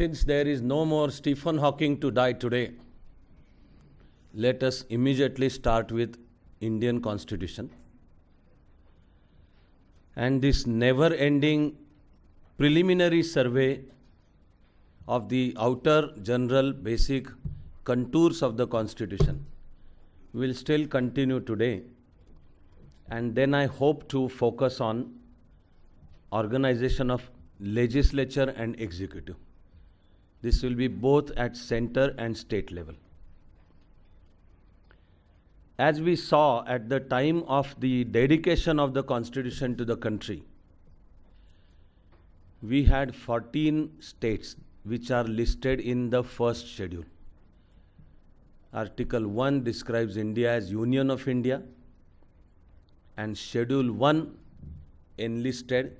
Since there is no more Stephen Hawking to die today, let us immediately start with Indian Constitution and this never-ending preliminary survey of the outer general basic contours of the Constitution will still continue today and then I hope to focus on organization of legislature and executive. This will be both at center and state level. As we saw at the time of the dedication of the constitution to the country, we had 14 states which are listed in the first schedule. Article 1 describes India as Union of India and Schedule 1 enlisted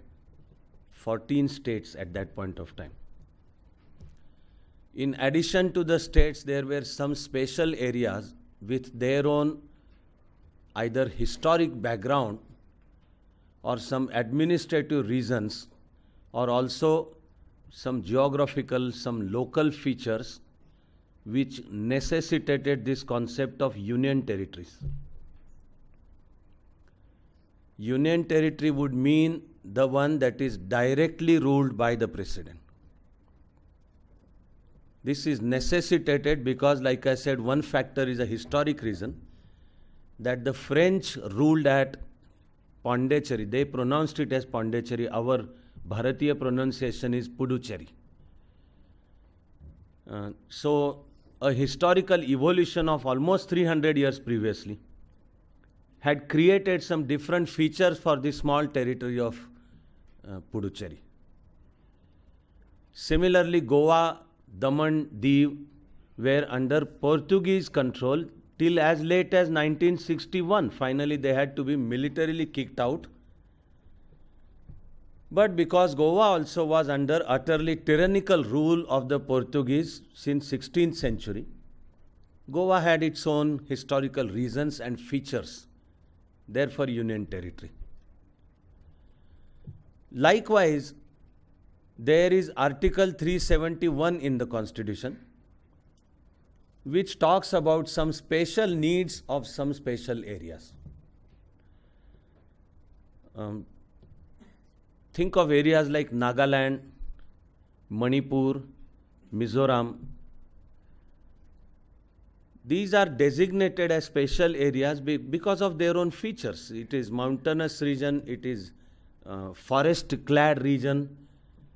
14 states at that point of time. In addition to the states, there were some special areas with their own either historic background or some administrative reasons or also some geographical, some local features which necessitated this concept of union territories. Union territory would mean the one that is directly ruled by the president. This is necessitated because, like I said, one factor is a historic reason that the French ruled at Pondicherry. They pronounced it as Pondicherry. Our Bharatiya pronunciation is Puducherry. Uh, so, a historical evolution of almost 300 years previously had created some different features for this small territory of uh, Puducherry. Similarly, Goa Daman, Div were under Portuguese control till as late as 1961. Finally, they had to be militarily kicked out. But because Goa also was under utterly tyrannical rule of the Portuguese since 16th century, Goa had its own historical reasons and features, therefore Union territory. Likewise, there is Article 371 in the Constitution, which talks about some special needs of some special areas. Um, think of areas like Nagaland, Manipur, Mizoram. These are designated as special areas be because of their own features. It is mountainous region, it is uh, forest clad region,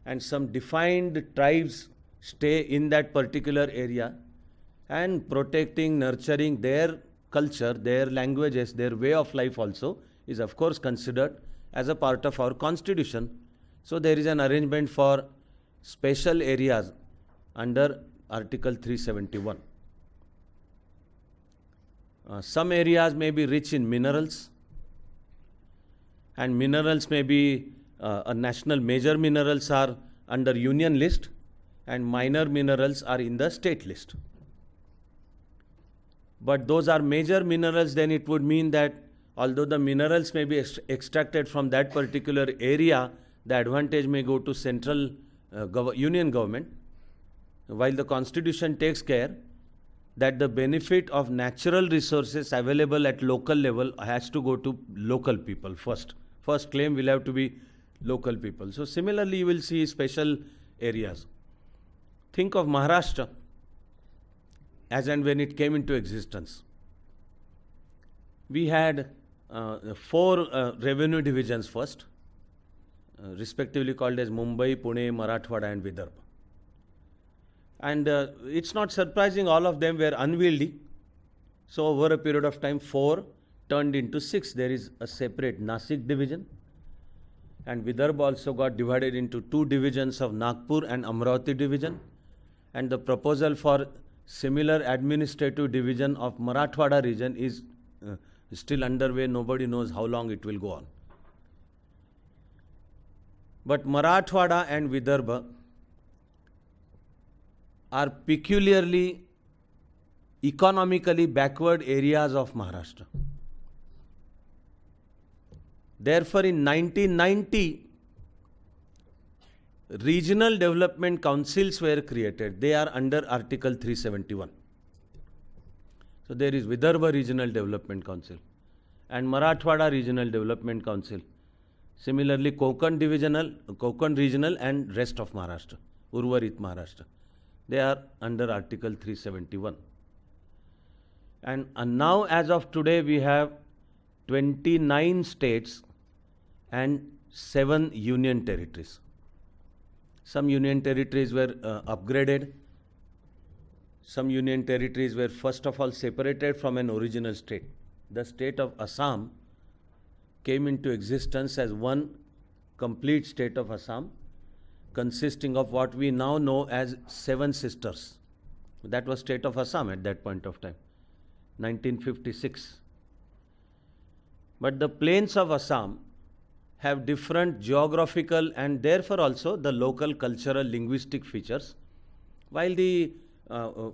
and some defined tribes stay in that particular area and protecting, nurturing their culture, their languages, their way of life also is of course considered as a part of our constitution. So there is an arrangement for special areas under Article 371. Uh, some areas may be rich in minerals, and minerals may be uh, national major minerals are under union list and minor minerals are in the state list. But those are major minerals, then it would mean that although the minerals may be extracted from that particular area, the advantage may go to central uh, gov union government. While the constitution takes care that the benefit of natural resources available at local level has to go to local people first. First claim will have to be local people. So similarly, you will see special areas. Think of Maharashtra as and when it came into existence. We had uh, four uh, revenue divisions first, uh, respectively called as Mumbai, Pune, Marathwada, and Vidarbha. And uh, it's not surprising all of them were unwieldy. So, over a period of time, four turned into six. There is a separate Nasik division and Vidarbha also got divided into two divisions of Nagpur and Amravati division and the proposal for similar administrative division of Marathwada region is uh, still underway nobody knows how long it will go on but Marathwada and Vidarbha are peculiarly economically backward areas of Maharashtra Therefore, in 1990, regional development councils were created. They are under Article 371. So there is Vidarbha Regional Development Council and Marathwada Regional Development Council. Similarly, Konkan Divisional, Konkan Regional and rest of Maharashtra, Urvarit Maharashtra. They are under Article 371. And, and now as of today we have 29 states and 7 union territories. Some union territories were uh, upgraded. Some union territories were first of all separated from an original state. The state of Assam came into existence as one complete state of Assam consisting of what we now know as seven sisters. That was state of Assam at that point of time, 1956. But the plains of Assam have different geographical and therefore also the local cultural linguistic features, while the uh, uh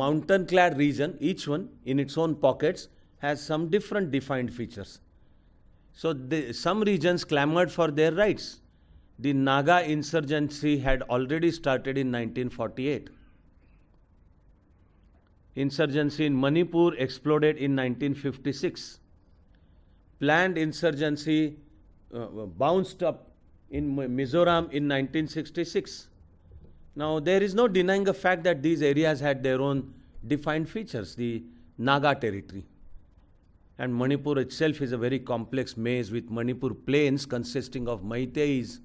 mountain clad region, each one in its own pockets, has some different defined features. So the, some regions clamored for their rights. The Naga insurgency had already started in 1948. Insurgency in Manipur exploded in 1956 planned insurgency uh, uh, bounced up in Mizoram in 1966. Now, there is no denying the fact that these areas had their own defined features, the Naga territory. And Manipur itself is a very complex maze with Manipur plains consisting of Maiteis.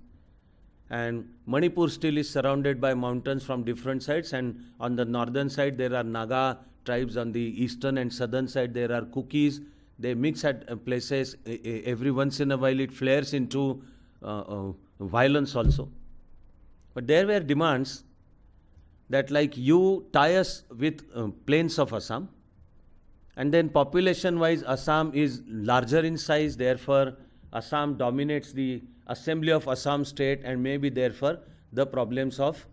And Manipur still is surrounded by mountains from different sides. And on the northern side, there are Naga tribes. On the eastern and southern side, there are Kukis they mix at uh, places. Every once in a while, it flares into uh, uh, violence also. But there were demands that, like, you tie us with uh, plains of Assam, and then population-wise, Assam is larger in size. Therefore, Assam dominates the assembly of Assam state, and maybe therefore the problems of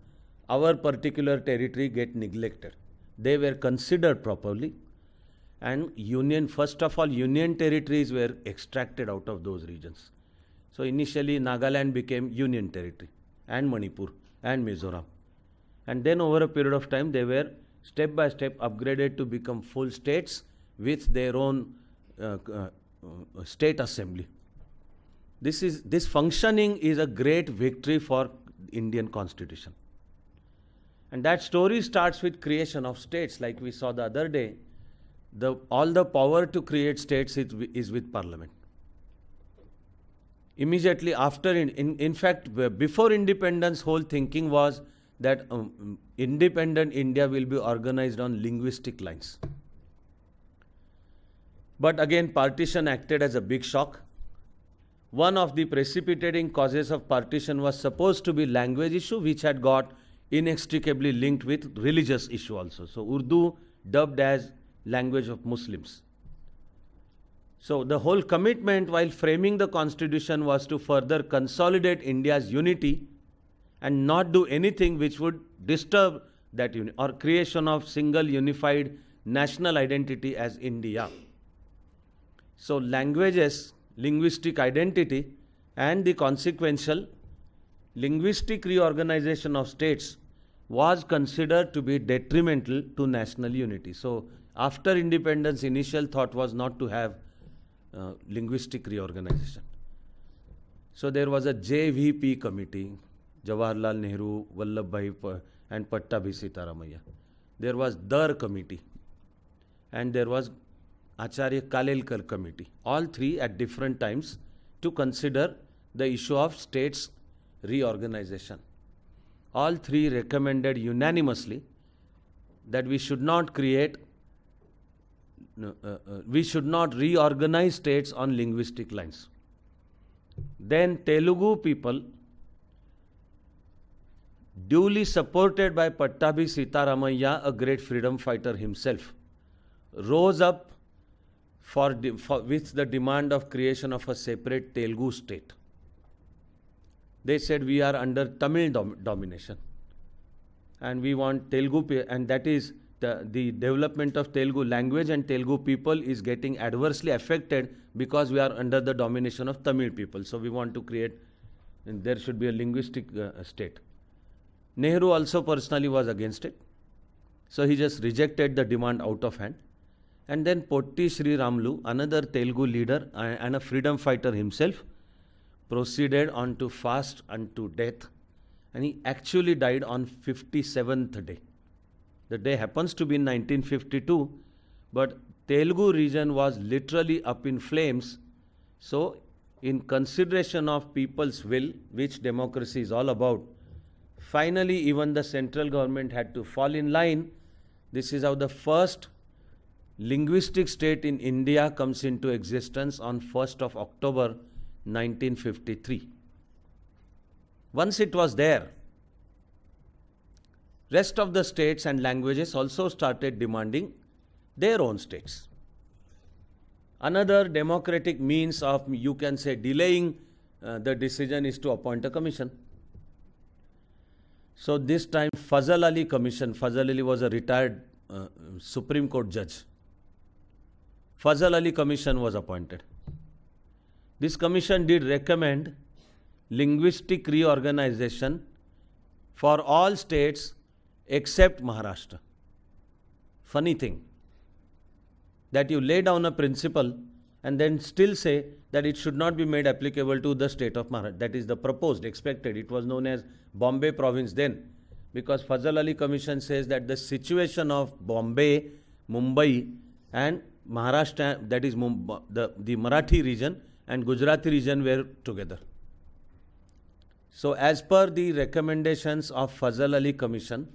our particular territory get neglected. They were considered properly and union first of all union territories were extracted out of those regions so initially nagaland became union territory and manipur and mizoram and then over a period of time they were step by step upgraded to become full states with their own uh, uh, uh, state assembly this is this functioning is a great victory for indian constitution and that story starts with creation of states like we saw the other day the all the power to create states is, is with parliament immediately after in, in, in fact before independence whole thinking was that um, independent india will be organized on linguistic lines but again partition acted as a big shock one of the precipitating causes of partition was supposed to be language issue which had got inextricably linked with religious issue also so urdu dubbed as language of Muslims. So the whole commitment while framing the constitution was to further consolidate India's unity and not do anything which would disturb that unity or creation of single unified national identity as India. So languages, linguistic identity and the consequential linguistic reorganization of states was considered to be detrimental to national unity. So after independence, initial thought was not to have uh, linguistic reorganization. So there was a JVP committee, Jawaharlal Nehru, Vallabhbhai and Pattabhi Sitaramaiah. There was Dar committee and there was Acharya Kalelkar committee. All three at different times to consider the issue of states reorganization. All three recommended unanimously that we should not create uh, uh, we should not reorganize states on linguistic lines. Then Telugu people, duly supported by Pattabhi Sitaramayya, a great freedom fighter himself, rose up for, for, with the demand of creation of a separate Telugu state. They said we are under Tamil dom domination, and we want Telugu, and that is the, the development of Telugu language and Telugu people is getting adversely affected because we are under the domination of Tamil people. So we want to create, there should be a linguistic uh, state. Nehru also personally was against it. So he just rejected the demand out of hand. And then Potti Sri Ramlu, another Telugu leader uh, and a freedom fighter himself, proceeded on to fast unto death. And he actually died on 57th day. The day happens to be in 1952, but Telugu region was literally up in flames. So, in consideration of people's will, which democracy is all about, finally, even the central government had to fall in line. This is how the first linguistic state in India comes into existence on 1st of October 1953. Once it was there, Rest of the states and languages also started demanding their own states. Another democratic means of, you can say, delaying uh, the decision is to appoint a commission. So this time Fazal Ali Commission, Fazal Ali was a retired uh, Supreme Court judge. Fazal Ali Commission was appointed. This commission did recommend linguistic reorganization for all states except Maharashtra. Funny thing that you lay down a principle and then still say that it should not be made applicable to the state of Maharashtra. That is the proposed, expected. It was known as Bombay province then because Fazal Ali Commission says that the situation of Bombay, Mumbai and Maharashtra, that is Mumbai, the, the Marathi region and Gujarati region were together. So as per the recommendations of Fazal Ali Commission,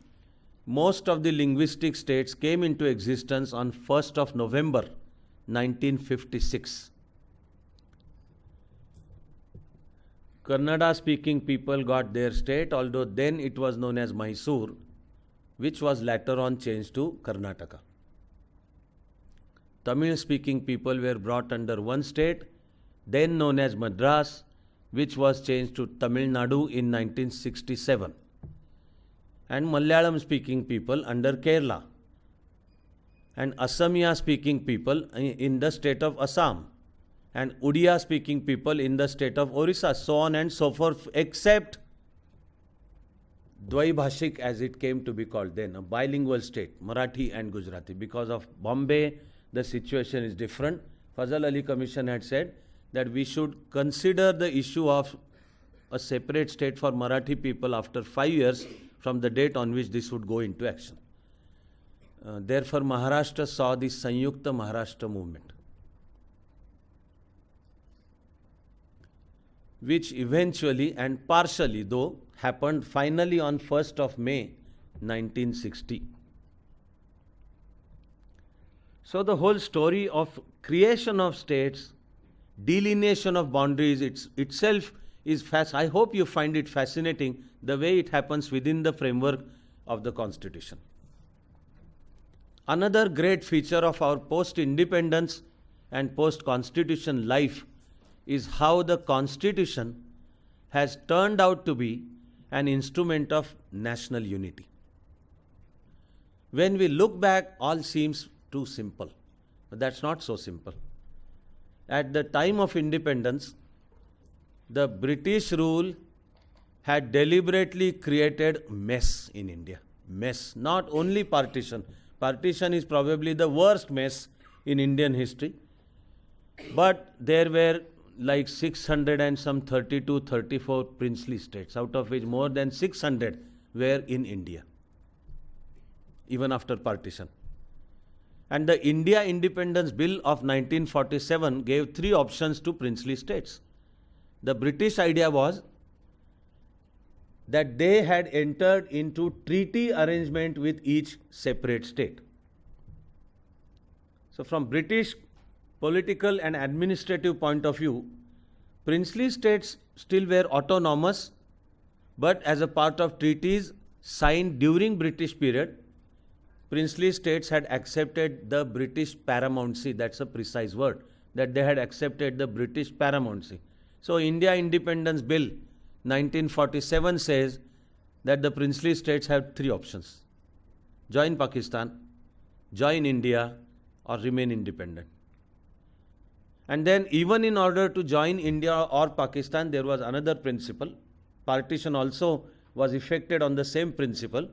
most of the linguistic states came into existence on 1st of November 1956. Kannada speaking people got their state, although then it was known as Mysore, which was later on changed to Karnataka. Tamil speaking people were brought under one state, then known as Madras, which was changed to Tamil Nadu in 1967 and Malayalam speaking people under Kerala and assamia speaking people in the state of Assam and Odia speaking people in the state of Orissa, so on and so forth, except Dvaibhashik as it came to be called then, a bilingual state, Marathi and Gujarati. Because of Bombay, the situation is different. Fazal Ali Commission had said that we should consider the issue of a separate state for Marathi people after five years from the date on which this would go into action. Uh, therefore, Maharashtra saw the Sanyukta Maharashtra movement, which eventually and partially, though, happened finally on 1st of May 1960. So the whole story of creation of states, delineation of boundaries, it's itself is fast. I hope you find it fascinating the way it happens within the framework of the Constitution. Another great feature of our post independence and post constitution life is how the Constitution has turned out to be an instrument of national unity. When we look back, all seems too simple. But that's not so simple. At the time of independence, the British rule had deliberately created mess in India. Mess, not only partition. Partition is probably the worst mess in Indian history. But there were like 600 and some 32, 34 princely states, out of which more than 600 were in India, even after partition. And the India Independence Bill of 1947 gave three options to princely states the British idea was that they had entered into treaty arrangement with each separate state. So from British political and administrative point of view, princely states still were autonomous, but as a part of treaties signed during British period, princely states had accepted the British paramountcy. That's a precise word that they had accepted the British paramountcy. So India Independence Bill 1947 says that the princely states have three options. Join Pakistan, join India or remain independent. And then even in order to join India or Pakistan there was another principle. Partition also was effected on the same principle.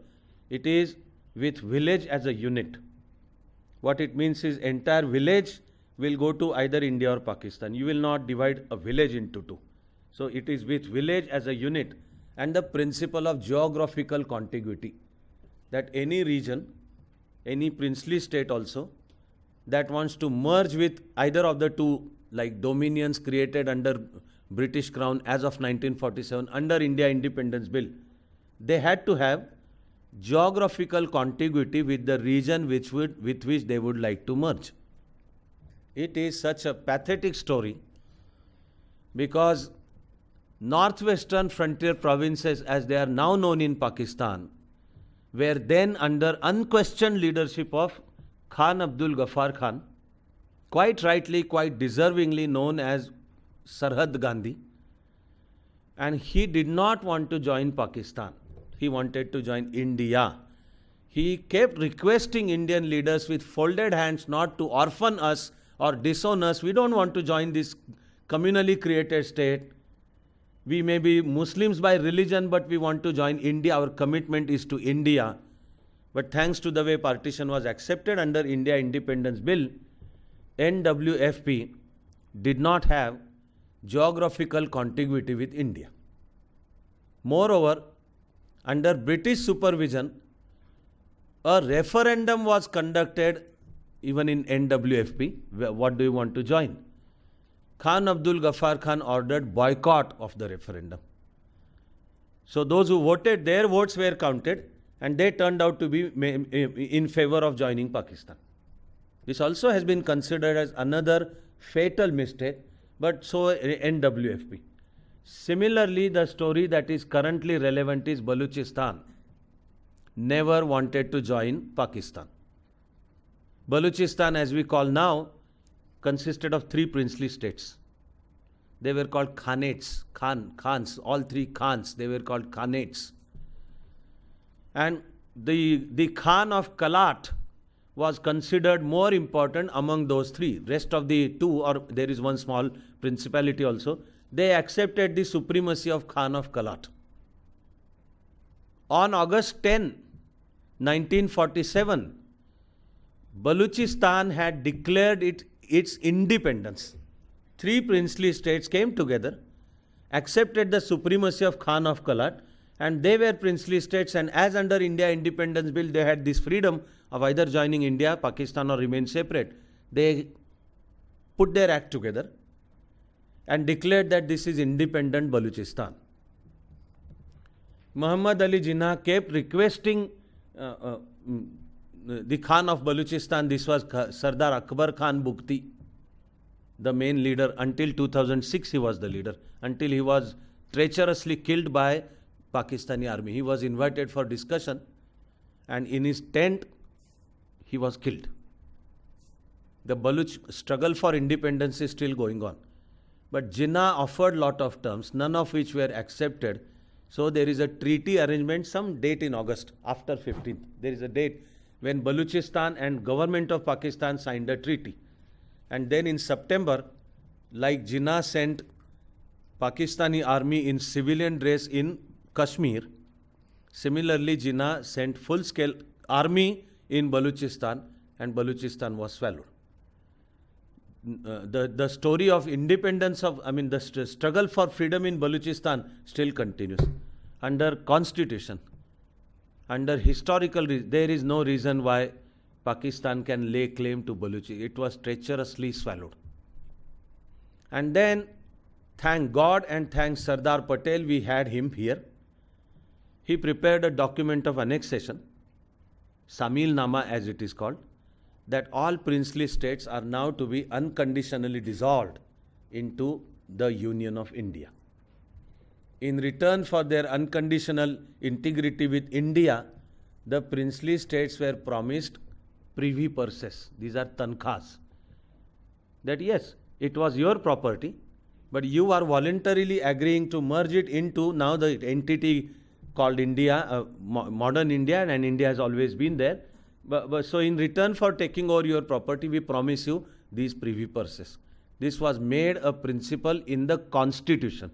It is with village as a unit. What it means is entire village will go to either India or Pakistan. You will not divide a village into two. So it is with village as a unit and the principle of geographical contiguity that any region, any princely state also, that wants to merge with either of the two like dominions created under British Crown as of 1947 under India Independence Bill, they had to have geographical contiguity with the region which would, with which they would like to merge. It is such a pathetic story because northwestern frontier provinces, as they are now known in Pakistan, were then under unquestioned leadership of Khan Abdul Ghaffar Khan, quite rightly, quite deservingly known as Sarhad Gandhi. And he did not want to join Pakistan. He wanted to join India. He kept requesting Indian leaders with folded hands not to orphan us or us. we don't want to join this communally created state. We may be Muslims by religion, but we want to join India. Our commitment is to India. But thanks to the way partition was accepted under India Independence Bill, NWFP did not have geographical contiguity with India. Moreover, under British supervision, a referendum was conducted even in NWFP, what do you want to join? Khan Abdul Ghaffar Khan ordered boycott of the referendum. So those who voted, their votes were counted and they turned out to be in favor of joining Pakistan. This also has been considered as another fatal mistake, but so NWFP. Similarly, the story that is currently relevant is Balochistan never wanted to join Pakistan. Baluchistan, as we call now, consisted of three princely states. They were called Khanates, Khan, Khans, all three Khans, they were called Khanates. And the, the Khan of Kalat was considered more important among those three. Rest of the two, or there is one small principality also, they accepted the supremacy of Khan of Kalat. On August 10, 1947, Balochistan had declared it, its independence. Three princely states came together, accepted the supremacy of Khan of Kalat, and they were princely states. And as under India Independence Bill, they had this freedom of either joining India, Pakistan, or remain separate. They put their act together and declared that this is independent Balochistan. Muhammad Ali Jinnah kept requesting uh, uh, mm, the Khan of Balochistan, this was Sardar Akbar Khan Bukti, the main leader. Until 2006, he was the leader. Until he was treacherously killed by Pakistani army. He was invited for discussion, and in his tent, he was killed. The Baluch struggle for independence is still going on. But Jinnah offered lot of terms, none of which were accepted. So there is a treaty arrangement, some date in August, after 15th. There is a date when Baluchistan and government of Pakistan signed a treaty. And then in September, like Jinnah sent Pakistani army in civilian dress in Kashmir. Similarly, Jinnah sent full-scale army in Baluchistan and Baluchistan was swallowed. Uh, the, the story of independence of, I mean, the struggle for freedom in Baluchistan still continues under constitution under historical there is no reason why Pakistan can lay claim to Baluchi. It was treacherously swallowed. And then, thank God and thank Sardar Patel, we had him here. He prepared a document of annexation, Samil Nama as it is called, that all princely states are now to be unconditionally dissolved into the Union of India in return for their unconditional integrity with India, the princely states were promised privy purses. These are tankhas. That yes, it was your property, but you are voluntarily agreeing to merge it into now the entity called India, uh, mo- modern India, and, and India has always been there. But, but, so in return for taking over your property, we promise you these privy purses. This was made a principle in the constitution.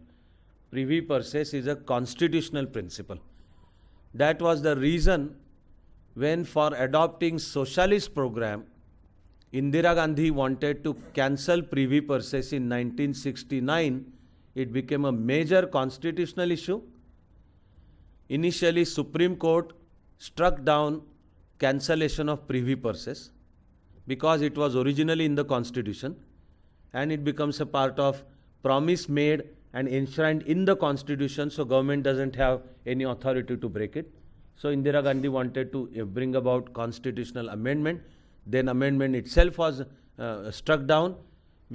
Privi Perses is a constitutional principle. That was the reason when for adopting socialist program, Indira Gandhi wanted to cancel Privi Perses in 1969. It became a major constitutional issue. Initially, Supreme Court struck down cancellation of Privy Perses because it was originally in the constitution and it becomes a part of promise made and enshrined in the constitution so government doesn't have any authority to break it so indira gandhi wanted to uh, bring about constitutional amendment then amendment itself was uh, struck down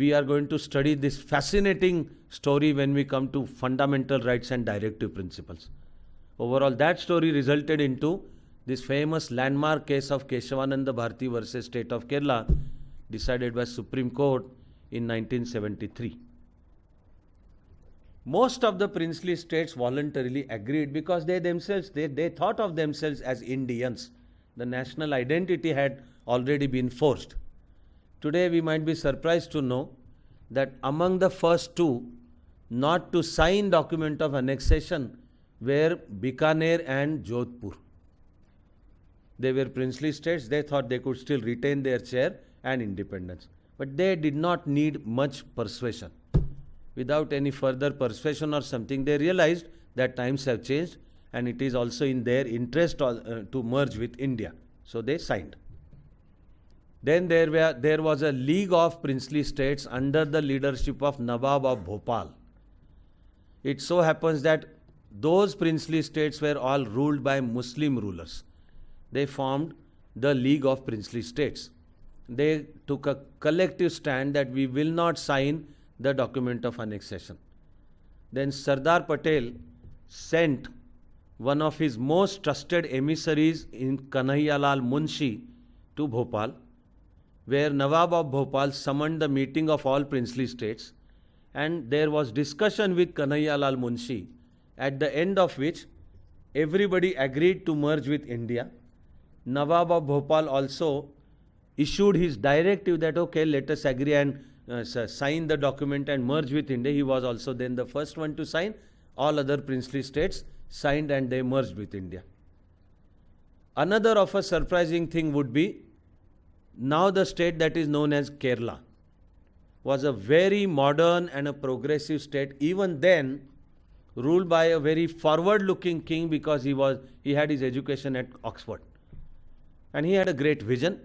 we are going to study this fascinating story when we come to fundamental rights and directive principles overall that story resulted into this famous landmark case of Keshavananda Bharti versus State of Kerala decided by Supreme Court in 1973 most of the princely states voluntarily agreed because they themselves they, they thought of themselves as indians the national identity had already been forced today we might be surprised to know that among the first two not to sign document of annexation were bikaner and jodhpur they were princely states they thought they could still retain their share and independence but they did not need much persuasion without any further persuasion or something, they realized that times have changed and it is also in their interest uh, to merge with India. So they signed. Then there, were, there was a League of Princely States under the leadership of Nawab of Bhopal. It so happens that those princely states were all ruled by Muslim rulers. They formed the League of Princely States. They took a collective stand that we will not sign the document of annexation. Then Sardar Patel sent one of his most trusted emissaries in Kanhaiyalal Munshi to Bhopal, where Nawab of Bhopal summoned the meeting of all princely states, and there was discussion with Kanhaiyalal Munshi, at the end of which everybody agreed to merge with India. Nawab of Bhopal also issued his directive that okay, let us agree and uh, uh, sign the document and merge with India. He was also then the first one to sign. All other princely states signed and they merged with India. Another of a surprising thing would be now the state that is known as Kerala was a very modern and a progressive state even then ruled by a very forward looking king because he was he had his education at Oxford and he had a great vision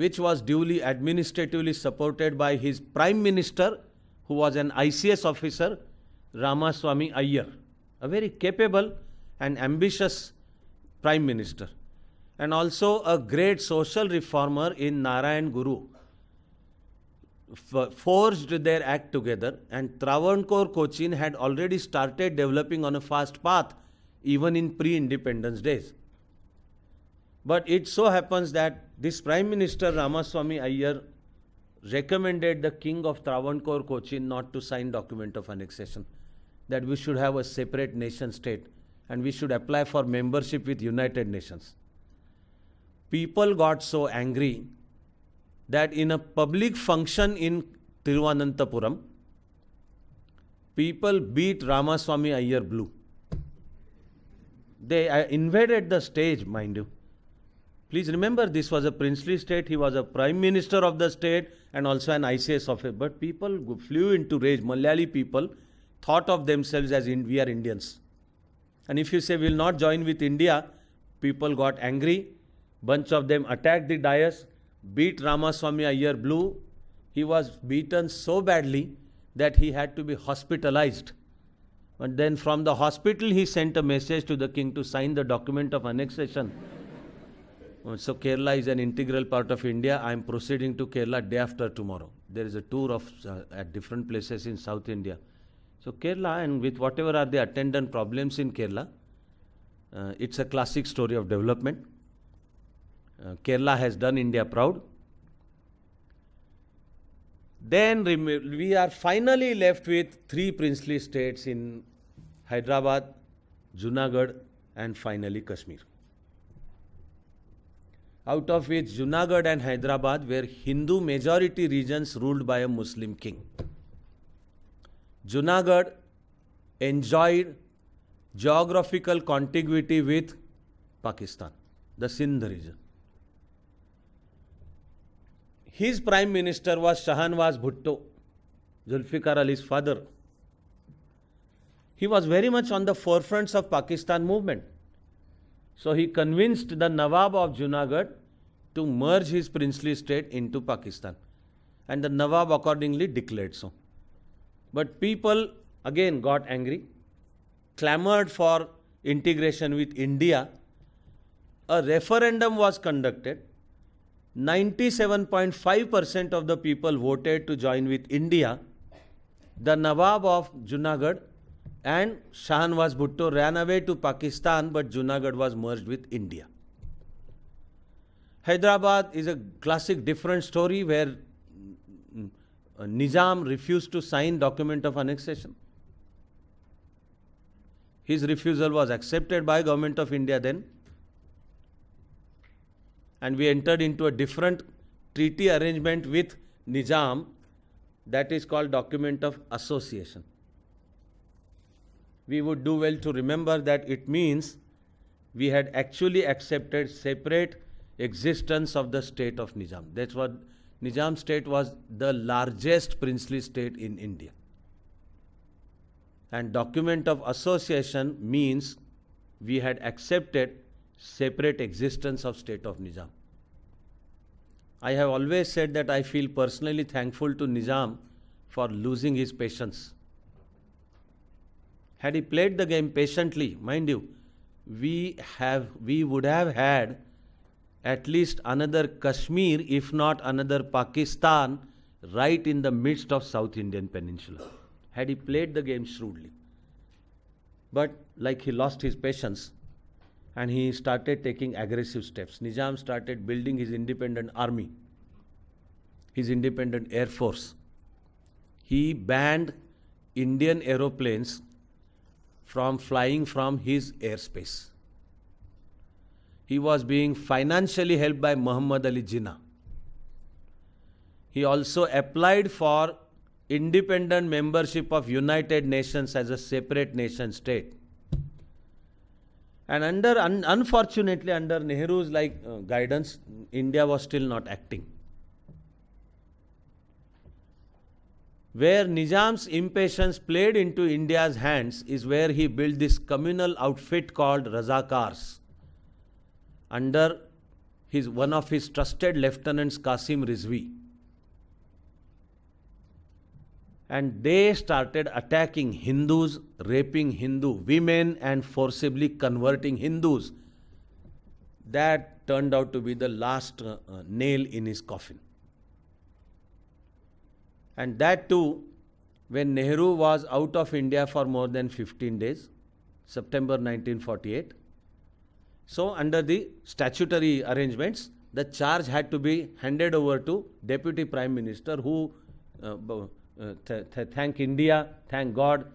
which was duly administratively supported by his prime minister, who was an ICS officer, Ramaswamy Iyer, a very capable and ambitious prime minister, and also a great social reformer in Narayan Guru, forged their act together, and Travancore Cochin had already started developing on a fast path even in pre independence days. But it so happens that this Prime Minister Ramaswamy Iyer recommended the King of Travancore Cochin not to sign document of annexation, that we should have a separate nation state and we should apply for membership with United Nations. People got so angry that in a public function in Tiruvananthapuram, people beat Ramaswamy Iyer blue. They uh, invaded the stage, mind you Please remember, this was a princely state. He was a prime minister of the state and also an ICS officer. But people flew into rage. Malayali people thought of themselves as in, we are Indians. And if you say we will not join with India, people got angry. Bunch of them attacked the dais, beat Ramaswamy Iyer blue. He was beaten so badly that he had to be hospitalized. And then from the hospital, he sent a message to the king to sign the document of annexation. So Kerala is an integral part of India. I am proceeding to Kerala day after tomorrow. There is a tour of uh, at different places in South India. So Kerala and with whatever are the attendant problems in Kerala, uh, it's a classic story of development. Uh, Kerala has done India proud. Then we are finally left with three princely states in Hyderabad, Junagadh, and finally Kashmir out of which Junagadh and Hyderabad were Hindu majority regions ruled by a Muslim king. Junagadh enjoyed geographical contiguity with Pakistan, the Sindh region. His prime minister was Shahanwaz Bhutto, Zulfikar Ali's father. He was very much on the forefronts of Pakistan movement so he convinced the Nawab of Junagadh to merge his princely state into Pakistan. And the Nawab accordingly declared so. But people again got angry, clamored for integration with India. A referendum was conducted. 97.5% of the people voted to join with India. The Nawab of Junagadh and was Bhutto ran away to Pakistan, but Junagadh was merged with India. Hyderabad is a classic different story where mm, mm, Nizam refused to sign document of annexation. His refusal was accepted by government of India then. And we entered into a different treaty arrangement with Nizam that is called document of association we would do well to remember that it means we had actually accepted separate existence of the state of Nizam. That's what Nizam state was the largest princely state in India. And document of association means we had accepted separate existence of state of Nizam. I have always said that I feel personally thankful to Nizam for losing his patience had he played the game patiently, mind you, we have we would have had at least another Kashmir, if not another Pakistan, right in the midst of South Indian Peninsula, had he played the game shrewdly. But like he lost his patience and he started taking aggressive steps. Nizam started building his independent army, his independent air force. He banned Indian aeroplanes from flying from his airspace. He was being financially helped by Muhammad Ali Jinnah. He also applied for independent membership of United Nations as a separate nation state. And under un unfortunately under Nehru's like uh, guidance, India was still not acting. where Nizam's impatience played into India's hands is where he built this communal outfit called Razakars under his, one of his trusted lieutenants Qasim Rizvi. And they started attacking Hindus, raping Hindu women, and forcibly converting Hindus. That turned out to be the last uh, uh, nail in his coffin and that too when Nehru was out of India for more than 15 days, September 1948. So, under the statutory arrangements, the charge had to be handed over to Deputy Prime Minister who uh, uh th- th- thank India, thank God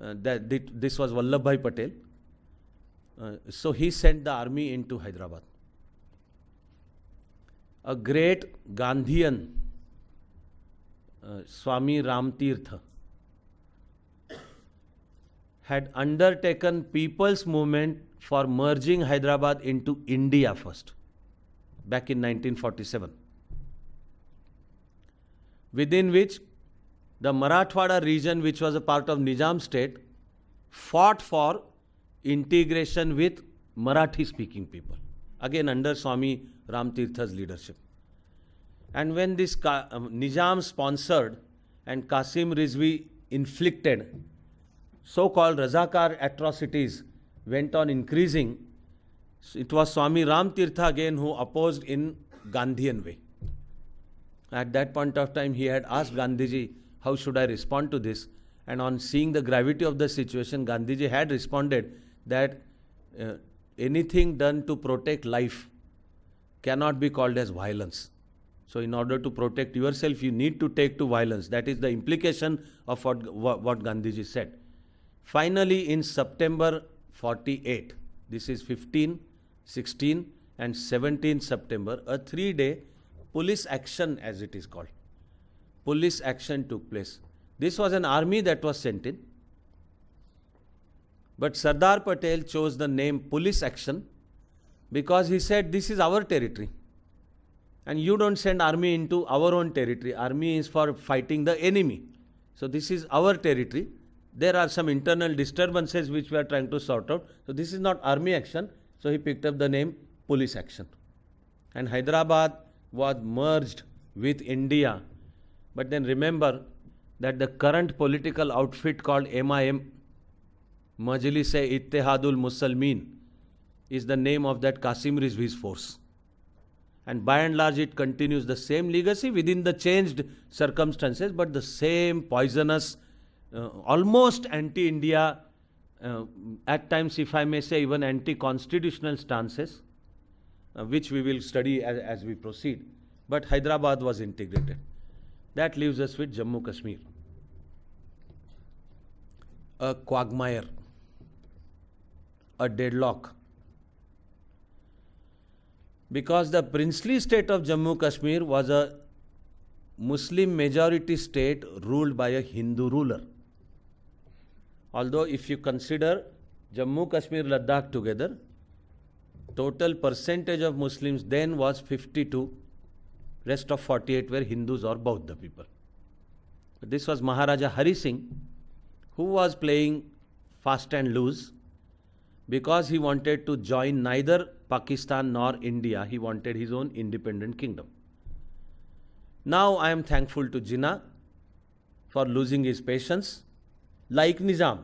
uh, that this was Vallabhai Patel. Uh, so he sent the army into Hyderabad. A great Gandhian Swami Ramtirtha had undertaken people's movement for merging Hyderabad into India first back in 1947 within which the Marathwada region which was a part of Nizam state fought for integration with Marathi speaking people again under Swami Ramtirtha's leadership and when this Ka- um, Nizam sponsored and Qasim Rizvi inflicted so called Razakar atrocities went on increasing, it was Swami Ram Tirtha again who opposed in Gandhian way. At that point of time, he had asked Gandhiji, How should I respond to this? And on seeing the gravity of the situation, Gandhiji had responded that uh, anything done to protect life cannot be called as violence. So, in order to protect yourself, you need to take to violence. That is the implication of what, what Gandhiji said. Finally, in September 48, this is 15, 16, and 17 September, a three day police action, as it is called. Police action took place. This was an army that was sent in. But Sardar Patel chose the name police action because he said, This is our territory and you don't send army into our own territory army is for fighting the enemy so this is our territory there are some internal disturbances which we are trying to sort out so this is not army action so he picked up the name police action and hyderabad was merged with india but then remember that the current political outfit called MIM Majlis-e Ittehadul Muslimin is the name of that Qasim Rizvi's force and by and large it continues the same legacy within the changed circumstances but the same poisonous uh, almost anti india uh, at times if i may say even anti constitutional stances uh, which we will study as, as we proceed but hyderabad was integrated that leaves us with jammu kashmir a quagmire a deadlock because the princely state of Jammu Kashmir was a Muslim majority state ruled by a Hindu ruler. Although, if you consider Jammu Kashmir Ladakh together, total percentage of Muslims then was 52, rest of 48 were Hindus or Bauddha people. But this was Maharaja Hari Singh who was playing fast and loose because he wanted to join neither Pakistan nor India. He wanted his own independent kingdom. Now I am thankful to Jinnah for losing his patience, like Nizam.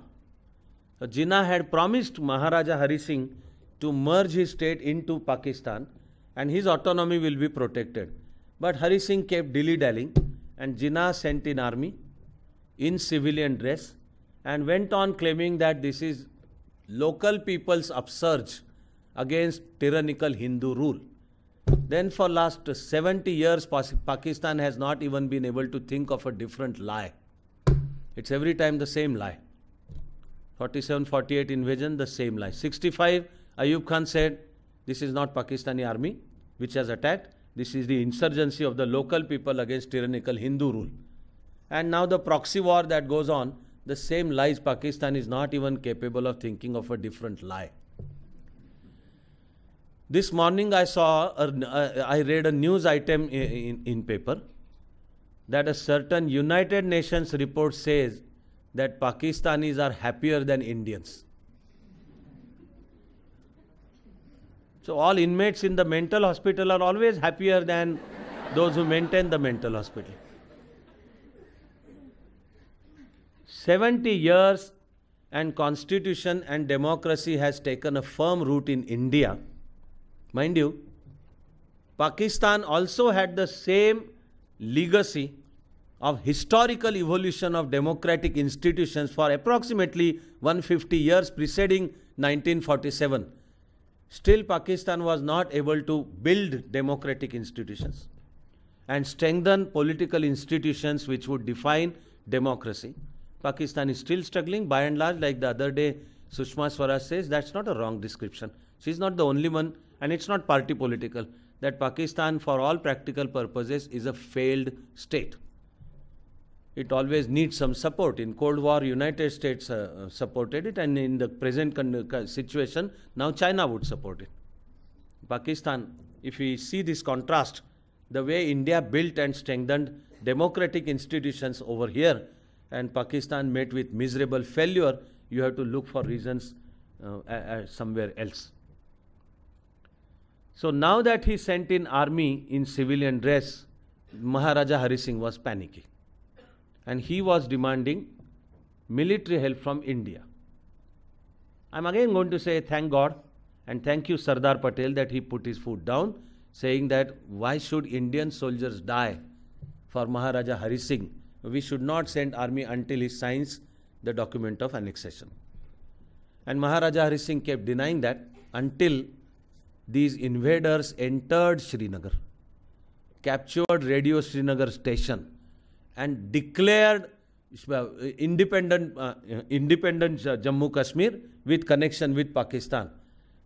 Jinnah had promised Maharaja Hari Singh to merge his state into Pakistan and his autonomy will be protected. But Hari Singh kept dilly dallying and Jinnah sent in army in civilian dress and went on claiming that this is local people's upsurge against tyrannical Hindu rule. Then for last 70 years, Pakistan has not even been able to think of a different lie. It's every time the same lie. 47, 48 invasion, the same lie. 65, Ayub Khan said, this is not Pakistani army which has attacked. This is the insurgency of the local people against tyrannical Hindu rule. And now the proxy war that goes on, the same lies Pakistan is not even capable of thinking of a different lie. This morning I saw, uh, I read a news item in, in, in paper that a certain United Nations report says that Pakistanis are happier than Indians. So all inmates in the mental hospital are always happier than those who maintain the mental hospital. 70 years and constitution and democracy has taken a firm root in India. Mind you, Pakistan also had the same legacy of historical evolution of democratic institutions for approximately 150 years preceding 1947. Still, Pakistan was not able to build democratic institutions and strengthen political institutions which would define democracy. Pakistan is still struggling by and large, like the other day, Sushma Swaraj says, that's not a wrong description. She's not the only one and it's not party political, that Pakistan, for all practical purposes, is a failed state. It always needs some support. In Cold War, United States uh, supported it, and in the present uh, situation, now China would support it. Pakistan, if we see this contrast, the way India built and strengthened democratic institutions over here, and Pakistan met with miserable failure, you have to look for reasons uh, uh, somewhere else. So now that he sent in army in civilian dress, Maharaja Hari Singh was panicking. And he was demanding military help from India. I'm again going to say thank God and thank you Sardar Patel that he put his foot down saying that why should Indian soldiers die for Maharaja Hari Singh? We should not send army until he signs the document of annexation. And Maharaja Hari Singh kept denying that until these invaders entered Srinagar, captured Radio Srinagar station, and declared independent, uh, independent Jammu Kashmir with connection with Pakistan.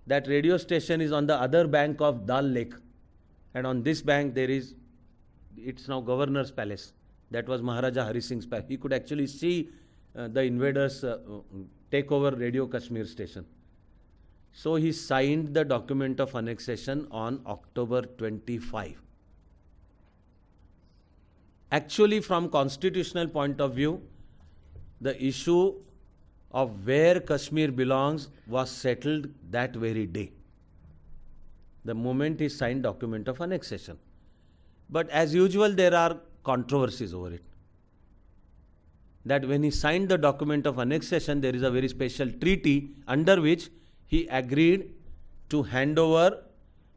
That radio station is on the other bank of Dal Lake, and on this bank there is, it's now Governor's Palace. That was Maharaja Hari Singh's palace. He could actually see uh, the invaders uh, take over Radio Kashmir station. So he signed the document of annexation on October 25. Actually, from constitutional point of view, the issue of where Kashmir belongs was settled that very day. The moment he signed document of annexation. But as usual, there are controversies over it. That when he signed the document of annexation, there is a very special treaty under which he agreed to hand over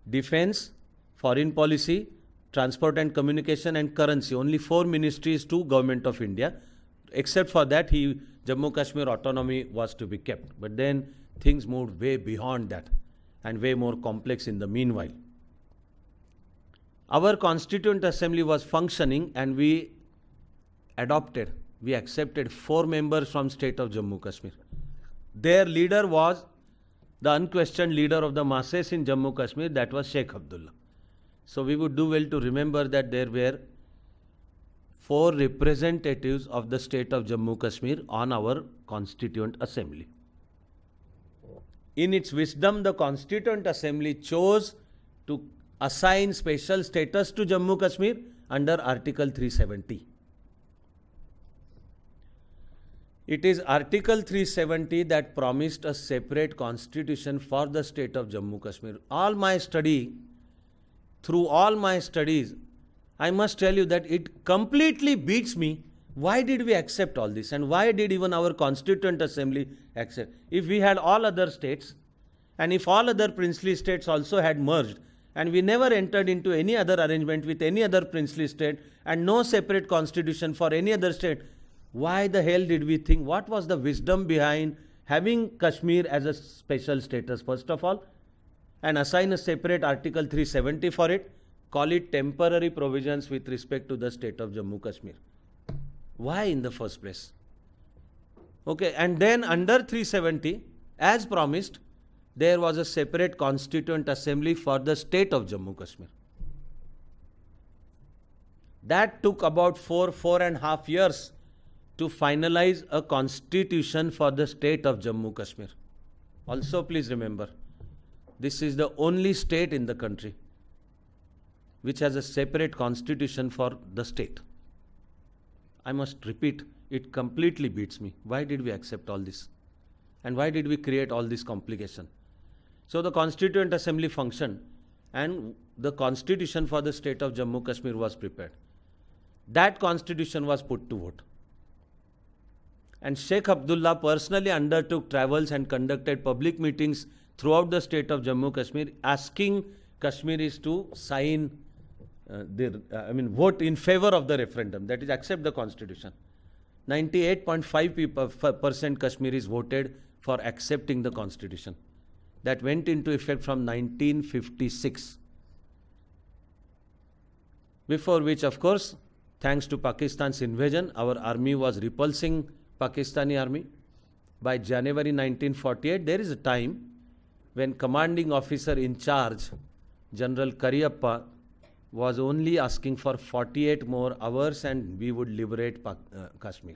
defense, foreign policy, transport and communication and currency, only four ministries to government of India. Except for that, he Jammu Kashmir autonomy was to be kept. But then things moved way beyond that and way more complex in the meanwhile. Our Constituent Assembly was functioning and we adopted, we accepted four members from state of Jammu Kashmir. Their leader was the unquestioned leader of the masses in Jammu Kashmir, that was Sheikh Abdullah. So we would do well to remember that there were four representatives of the state of Jammu Kashmir on our Constituent Assembly. In its wisdom, the Constituent Assembly chose to assign special status to Jammu Kashmir under Article 370. It is Article 370 that promised a separate constitution for the state of Jammu Kashmir. All my study, through all my studies, I must tell you that it completely beats me. Why did we accept all this? And why did even our Constituent Assembly accept? If we had all other states, and if all other princely states also had merged, and we never entered into any other arrangement with any other princely state, and no separate constitution for any other state, why the hell did we think? What was the wisdom behind having Kashmir as a special status, first of all, and assign a separate Article 370 for it? Call it temporary provisions with respect to the state of Jammu Kashmir. Why in the first place? Okay, and then under 370, as promised, there was a separate constituent assembly for the state of Jammu Kashmir. That took about four, four and a half years to finalize a constitution for the state of Jammu Kashmir. Also, please remember, this is the only state in the country which has a separate constitution for the state. I must repeat, it completely beats me. Why did we accept all this? And why did we create all this complication? So the Constituent Assembly functioned and the constitution for the state of Jammu Kashmir was prepared. That constitution was put to vote and Sheikh Abdullah personally undertook travels and conducted public meetings throughout the state of Jammu Kashmir asking Kashmiris to sign uh, their, uh, I mean, vote in favor of the referendum, that is, accept the constitution. 98.5% uh, Kashmiris voted for accepting the constitution that went into effect from 1956. Before which, of course, thanks to Pakistan's invasion, our army was repulsing Pakistani army. By January 1948, there is a time when commanding officer in charge, General Kariappa, was only asking for 48 more hours and we would liberate pa- uh, Kashmir.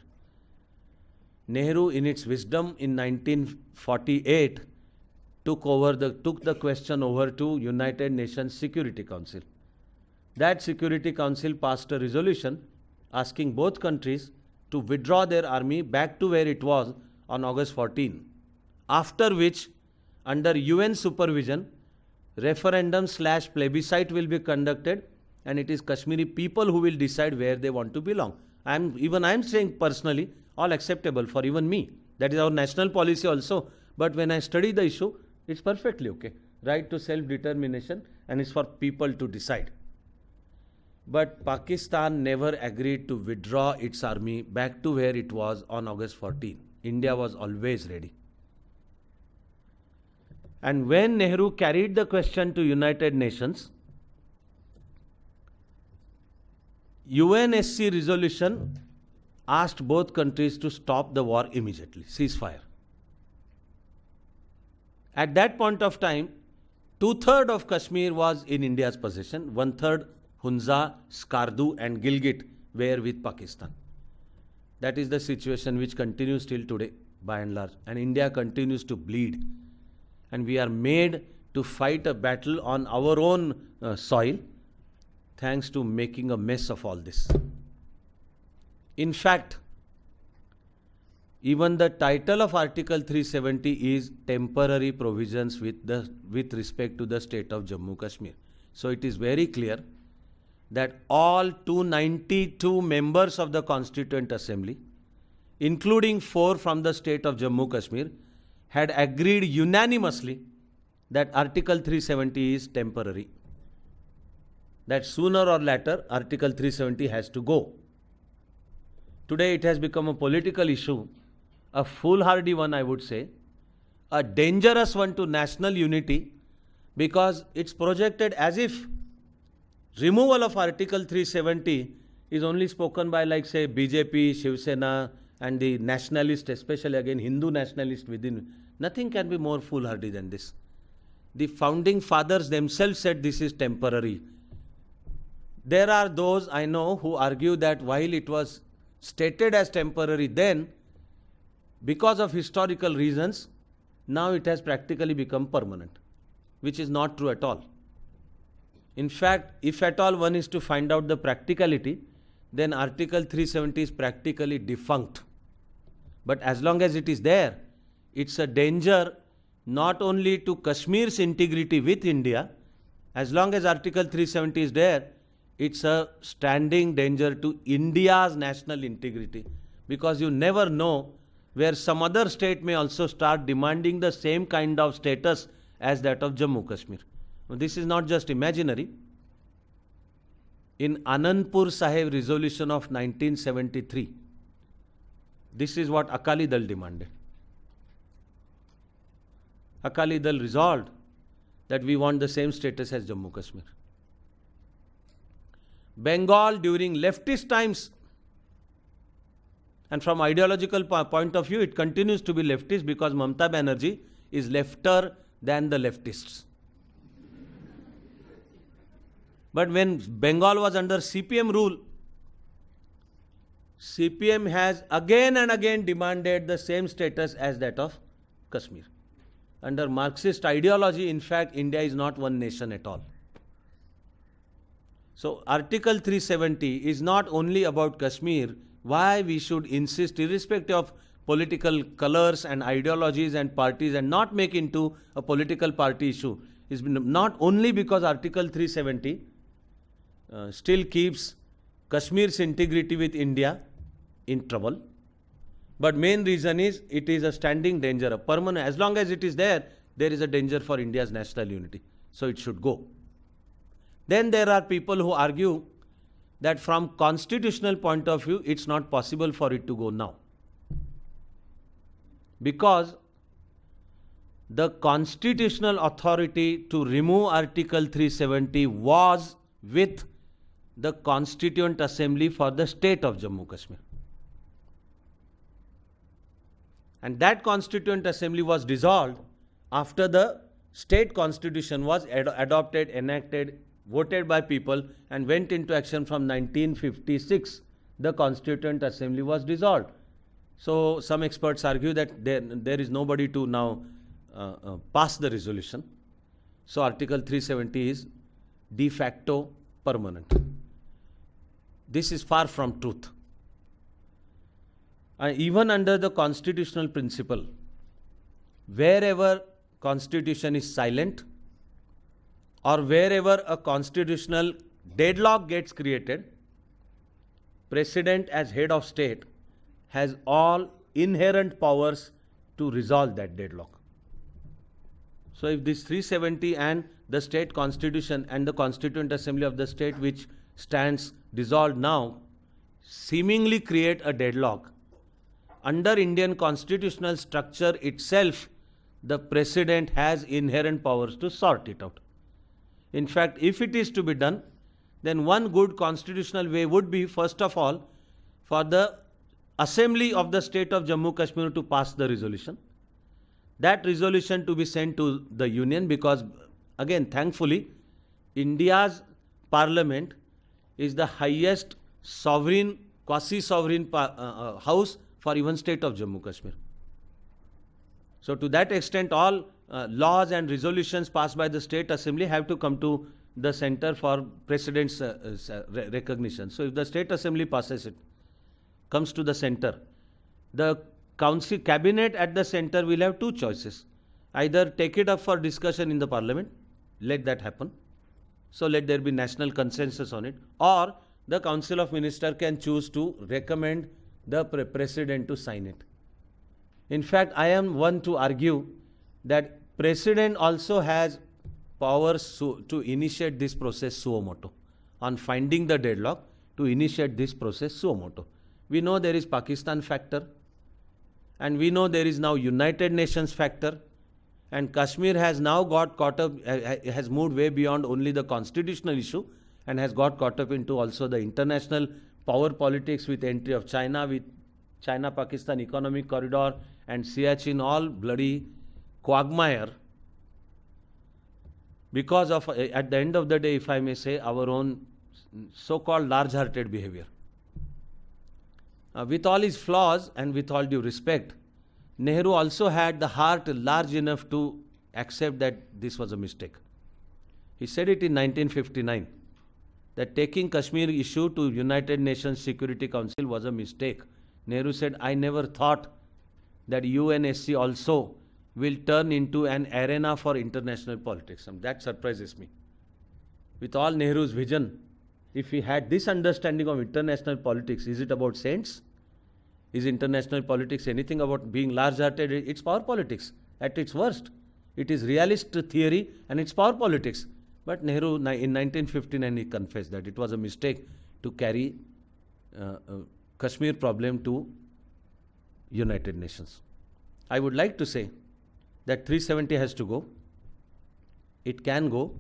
Nehru, in its wisdom in 1948, took over the took the question over to United Nations Security Council. That Security Council passed a resolution asking both countries to withdraw their army back to where it was on August 14, after which, under UN supervision, referendum slash plebiscite will be conducted and it is Kashmiri people who will decide where they want to belong. I'm, even I'm saying personally, all acceptable for even me. That is our national policy also. But when I study the issue, it's perfectly okay. Right to self determination and it's for people to decide. But Pakistan never agreed to withdraw its army back to where it was on August 14. India was always ready. And when Nehru carried the question to United Nations, UNSC resolution asked both countries to stop the war immediately, ceasefire. At that point of time, two thirds of Kashmir was in India's possession, one third Hunza, Skardu, and Gilgit were with Pakistan. That is the situation which continues till today, by and large. And India continues to bleed. And we are made to fight a battle on our own uh, soil, thanks to making a mess of all this. In fact, even the title of Article 370 is Temporary Provisions with, the, with respect to the state of Jammu Kashmir. So it is very clear that all 292 members of the Constituent Assembly, including four from the state of Jammu Kashmir, had agreed unanimously that Article 370 is temporary. That sooner or later, Article 370 has to go. Today, it has become a political issue, a foolhardy one, I would say, a dangerous one to national unity, because it's projected as if removal of Article 370 is only spoken by, like, say, BJP, Shiv Sena, and the nationalist, especially again Hindu nationalist within. Nothing can be more foolhardy than this. The founding fathers themselves said this is temporary. There are those I know who argue that while it was stated as temporary then, because of historical reasons, now it has practically become permanent, which is not true at all. In fact, if at all one is to find out the practicality, then Article 370 is practically defunct. But as long as it is there, it's a danger not only to Kashmir's integrity with India, as long as Article 370 is there, it's a standing danger to India's national integrity because you never know where some other state may also start demanding the same kind of status as that of Jammu Kashmir. This is not just imaginary. In Anandpur Sahib resolution of 1973, this is what Akali Dal demanded. Akali Dal resolved that we want the same status as Jammu Kashmir. Bengal during leftist times, and from ideological point of view, it continues to be leftist because Mamta Banerjee is lefter than the leftists. But when Bengal was under CPM rule, CPM has again and again demanded the same status as that of Kashmir. Under Marxist ideology, in fact, India is not one nation at all. So, Article 370 is not only about Kashmir, why we should insist, irrespective of political colors and ideologies and parties, and not make into a political party issue, is not only because Article 370 uh, still keeps Kashmir's integrity with India in trouble. But main reason is it is a standing danger, a permanent. As long as it is there, there is a danger for India's national unity. So it should go. Then there are people who argue that from constitutional point of view, it's not possible for it to go now. Because the constitutional authority to remove Article 370 was with the Constituent Assembly for the state of Jammu Kashmir. And that Constituent Assembly was dissolved after the state constitution was ad adopted, enacted, voted by people, and went into action from 1956. The Constituent Assembly was dissolved. So, some experts argue that there, there is nobody to now uh, uh, pass the resolution. So, Article 370 is de facto permanent. This is far from truth. and even under the constitutional principle, wherever constitution is silent or wherever a constitutional deadlock gets created, president as head of state has all inherent powers to resolve that deadlock. So if this 370 and the state constitution and the constituent assembly of the state which stands dissolved now seemingly create a deadlock. Under Indian constitutional structure itself, the president has inherent powers to sort it out. In fact, if it is to be done, then one good constitutional way would be, first of all, for the Assembly of the State of Jammu Kashmir to pass the resolution. That resolution to be sent to the Union because, again, thankfully, India's parliament is the highest sovereign, quasi-sovereign uh, uh, house for even state of Jammu Kashmir. So to that extent, all uh, laws and resolutions passed by the state assembly have to come to the center for precedence uh, uh, uh, recognition. So if the state assembly passes it, comes to the center, the council cabinet at the center will have two choices. Either take it up for discussion in the parliament, let that happen so let there be national consensus on it. Or the Council of Minister can choose to recommend the pre president to sign it. In fact, I am one to argue that president also has powers so, to initiate this process suo moto on finding the deadlock to initiate this process suo moto. We know there is Pakistan factor and we know there is now United Nations factor and Kashmir has now got caught up, has moved way beyond only the constitutional issue and has got caught up into also the international power politics with entry of China, with China-Pakistan economic corridor and Siachen, all bloody quagmire because of, eh, at the end of the day, if I may say, our own so-called large-hearted behavior. Uh, with all its flaws and with all due respect, Nehru also had the heart large enough to accept that this was a mistake. He said it in 1959 that taking Kashmir issue to United Nations Security Council was a mistake. Nehru said, I never thought that UNSC also will turn into an arena for international politics. And that surprises me. With all Nehru's vision, if he had this understanding of international politics, is it about saints? Is international politics anything about being large hearted? It's power politics at its worst. It is realist theory and it's power politics. But Nehru, in 1959, he confessed that it was a mistake to carry uh, uh, Kashmir problem to United Nations. I would like to say that 370 has to go. It can go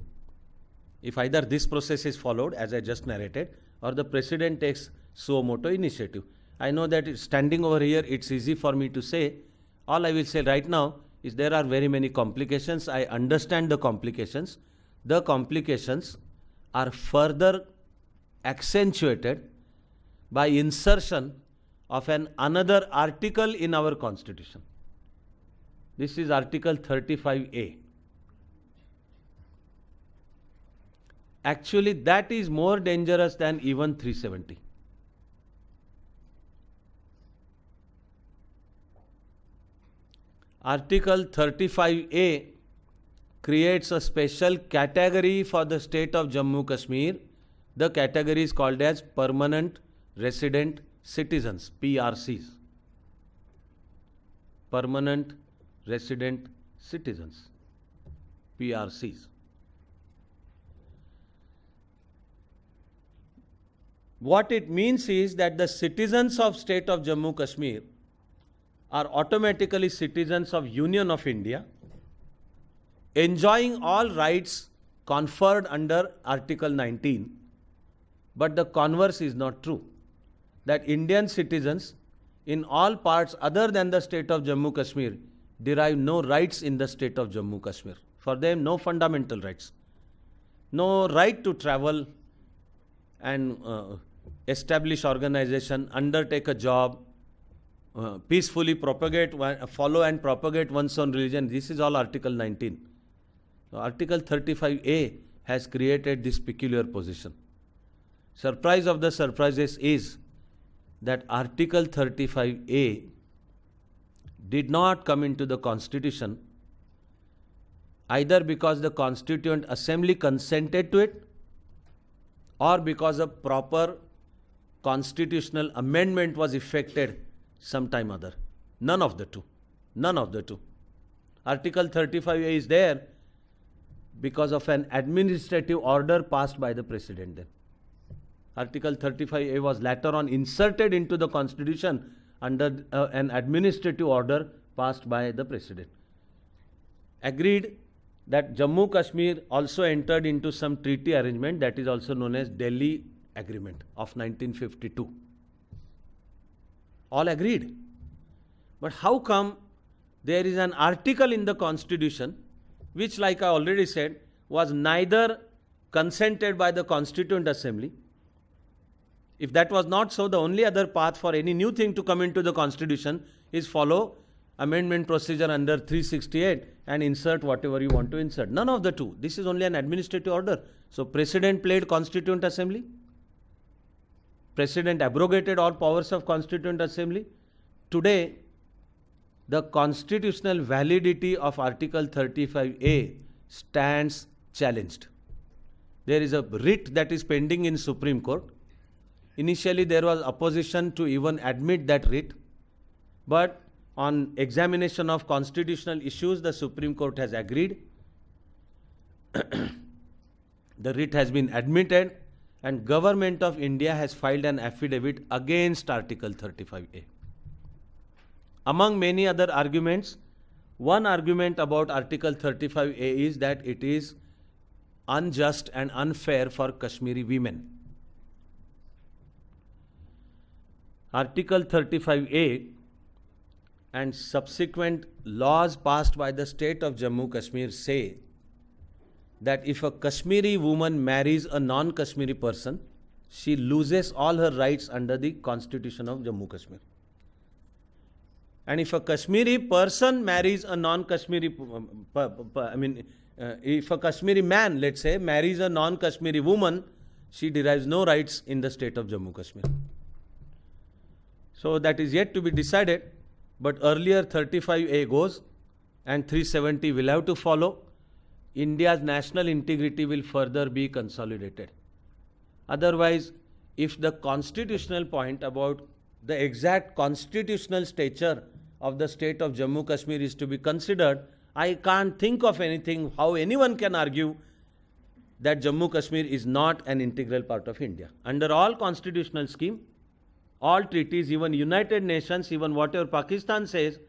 if either this process is followed, as I just narrated, or the president takes Suomoto initiative. I know that standing over here, it's easy for me to say. All I will say right now is there are very many complications. I understand the complications. The complications are further accentuated by insertion of an another article in our constitution. This is Article 35A. Actually, that is more dangerous than even 370. Article 35A creates a special category for the state of Jammu Kashmir. The category is called as permanent resident citizens PRCs. Permanent resident citizens PRCs. What it means is that the citizens of state of Jammu Kashmir are automatically citizens of Union of India, enjoying all rights conferred under Article 19. But the converse is not true, that Indian citizens in all parts other than the state of Jammu Kashmir derive no rights in the state of Jammu Kashmir. For them, no fundamental rights, no right to travel and uh, establish organization, undertake a job, uh, peacefully propagate, uh, follow and propagate one's own religion. This is all Article 19. So Article 35A has created this peculiar position. Surprise of the surprises is that Article 35A did not come into the Constitution either because the Constituent Assembly consented to it or because a proper constitutional amendment was effected sometime other. None of the two. None of the two. Article 35A is there because of an administrative order passed by the president then. Article 35A was later on inserted into the constitution under uh, an administrative order passed by the president. Agreed that Jammu Kashmir also entered into some treaty arrangement that is also known as Delhi Agreement of 1952. All agreed. But how come there is an article in the Constitution which, like I already said, was neither consented by the Constituent Assembly. If that was not so, the only other path for any new thing to come into the Constitution is follow amendment procedure under 368 and insert whatever you want to insert. None of the two. This is only an administrative order. So, President played Constituent Assembly. President abrogated all powers of Constituent Assembly. Today, the constitutional validity of Article 35A stands challenged. There is a writ that is pending in Supreme Court. Initially, there was opposition to even admit that writ. But on examination of constitutional issues, the Supreme Court has agreed. the writ has been admitted and government of India has filed an affidavit against Article 35A. Among many other arguments, one argument about Article 35A is that it is unjust and unfair for Kashmiri women. Article 35A and subsequent laws passed by the state of Jammu Kashmir say that if a Kashmiri woman marries a non Kashmiri person, she loses all her rights under the constitution of Jammu Kashmir. And if a Kashmiri person marries a non Kashmiri, uh, I mean, uh, if a Kashmiri man, let's say, marries a non Kashmiri woman, she derives no rights in the state of Jammu Kashmir. So that is yet to be decided, but earlier 35A goes and 370 will have to follow India's national integrity will further be consolidated. Otherwise, if the constitutional point about the exact constitutional stature of the state of Jammu Kashmir is to be considered, I can't think of anything how anyone can argue that Jammu Kashmir is not an integral part of India. Under all constitutional scheme, all treaties, even United Nations, even whatever Pakistan says,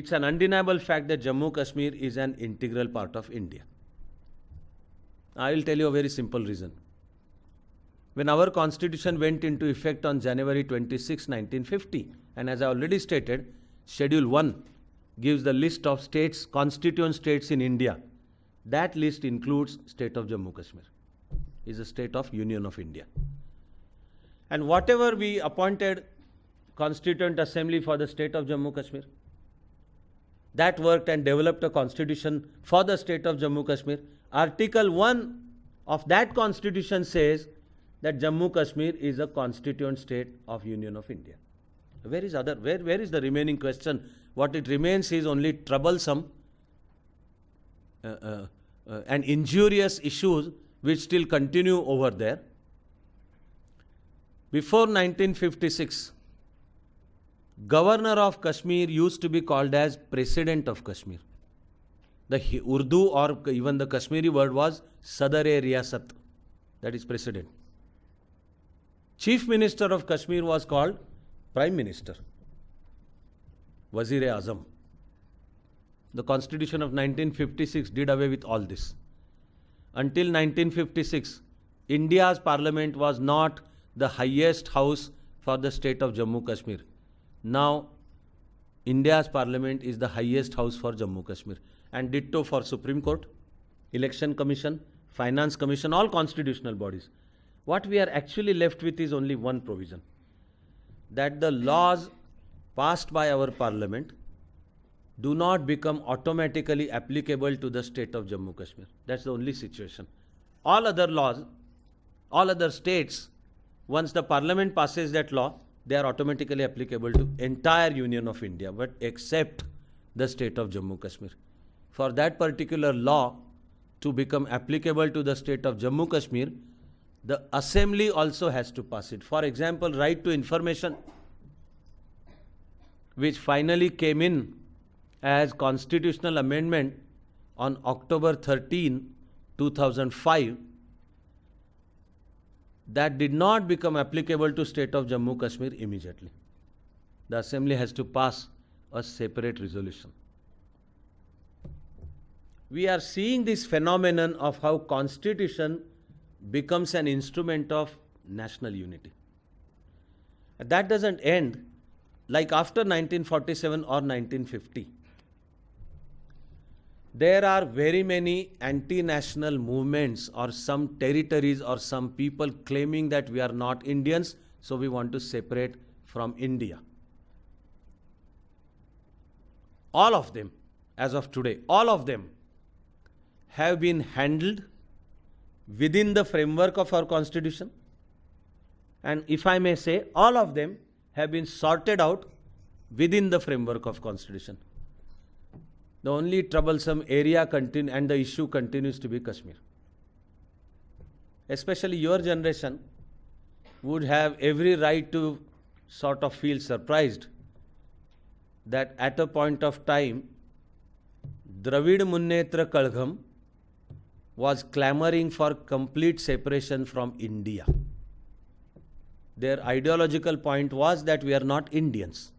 it's an undeniable fact that Jammu Kashmir is an integral part of India. I will tell you a very simple reason. When our constitution went into effect on January 26, 1950, and as I already stated, Schedule 1 gives the list of states, constituent states in India. That list includes state of Jammu Kashmir. Is a state of Union of India. And whatever we appointed constituent assembly for the state of Jammu Kashmir, that worked and developed a constitution for the state of Jammu Kashmir. Article 1 of that constitution says that Jammu Kashmir is a constituent state of Union of India. Where is other where, where is the remaining question? What it remains is only troublesome uh, uh, uh, and injurious issues which still continue over there. Before 1956, governor of Kashmir used to be called as president of Kashmir. The Urdu or even the Kashmiri word was Sadare Riyasat, that is president. Chief minister of Kashmir was called prime minister, Wazir Azam. The constitution of 1956 did away with all this. Until 1956, India's parliament was not the highest house for the state of Jammu Kashmir now, India's parliament is the highest house for Jammu Kashmir and ditto for Supreme Court, Election Commission, Finance Commission, all constitutional bodies. What we are actually left with is only one provision that the laws passed by our parliament do not become automatically applicable to the state of Jammu Kashmir. That's the only situation. All other laws, all other states, once the parliament passes that law, they are automatically applicable to entire Union of India, but except the state of Jammu Kashmir. For that particular law to become applicable to the state of Jammu Kashmir, the assembly also has to pass it. For example, right to information, which finally came in as constitutional amendment on October 13, 2005, that did not become applicable to state of Jammu Kashmir immediately. The assembly has to pass a separate resolution. We are seeing this phenomenon of how constitution becomes an instrument of national unity. That doesn't end like after 1947 or 1950 there are very many anti national movements or some territories or some people claiming that we are not Indians, so we want to separate from India. All of them, as of today, all of them have been handled within the framework of our constitution. And if I may say, all of them have been sorted out within the framework of constitution. The only troublesome area continue and the issue continues to be Kashmir. Especially your generation would have every right to sort of feel surprised that at a point of time, Dravid Munnetra Kalgham was clamoring for complete separation from India. Their ideological point was that we are not Indians.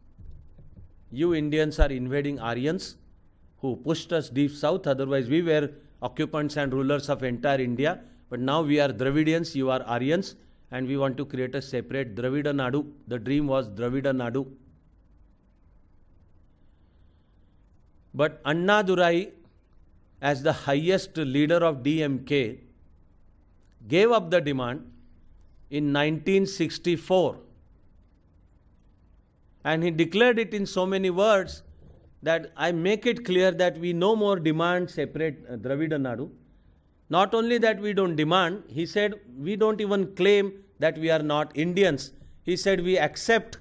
You Indians are invading Aryans, who pushed us deep south. Otherwise, we were occupants and rulers of entire India. But now we are Dravidians, you are Aryans, and we want to create a separate Dravida Nadu. The dream was Dravida Nadu. But Annadurai, as the highest leader of DMK, gave up the demand in 1964 and he declared it in so many words that I make it clear that we no more demand separate uh, Dravida Nadu. Not only that we don't demand, he said we don't even claim that we are not Indians. He said we accept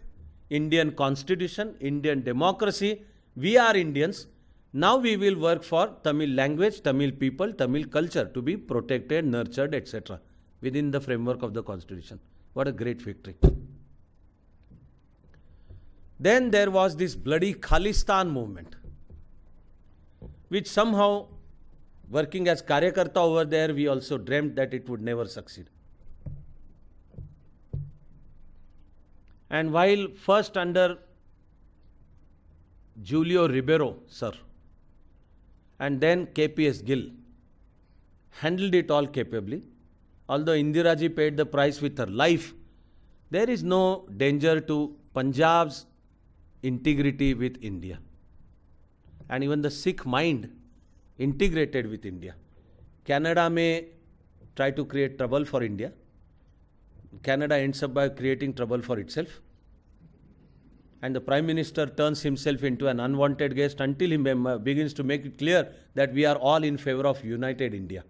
Indian constitution, Indian democracy. We are Indians. Now we will work for Tamil language, Tamil people, Tamil culture to be protected, nurtured, etc. within the framework of the constitution. What a great victory. Then there was this bloody Khalistan movement, which somehow, working as Karyakarta over there, we also dreamt that it would never succeed. And while first under Julio Ribeiro, sir, and then KPS Gill, handled it all capably, although Indiraji paid the price with her life, there is no danger to Punjab's integrity with India. And even the Sikh mind integrated with India. Canada may try to create trouble for India. Canada ends up by creating trouble for itself. And the Prime Minister turns himself into an unwanted guest until he begins to make it clear that we are all in favor of united India.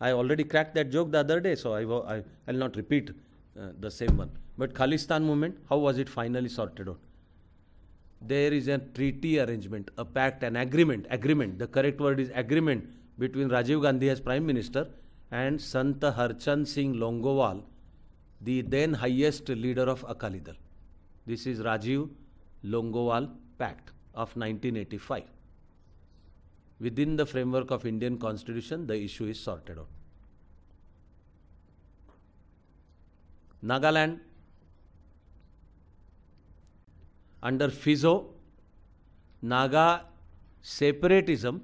I already cracked that joke the other day, so I will not repeat uh, the same one. But Khalistan movement, how was it finally sorted out? there is a treaty arrangement, a pact, an agreement, agreement, the correct word is agreement between Rajiv Gandhi as Prime Minister and Sant Harchan Singh Longowal, the then highest leader of Akali Dal. This is Rajiv Longowal Pact of 1985. Within the framework of Indian Constitution, the issue is sorted out. Nagaland under Fizo, Naga separatism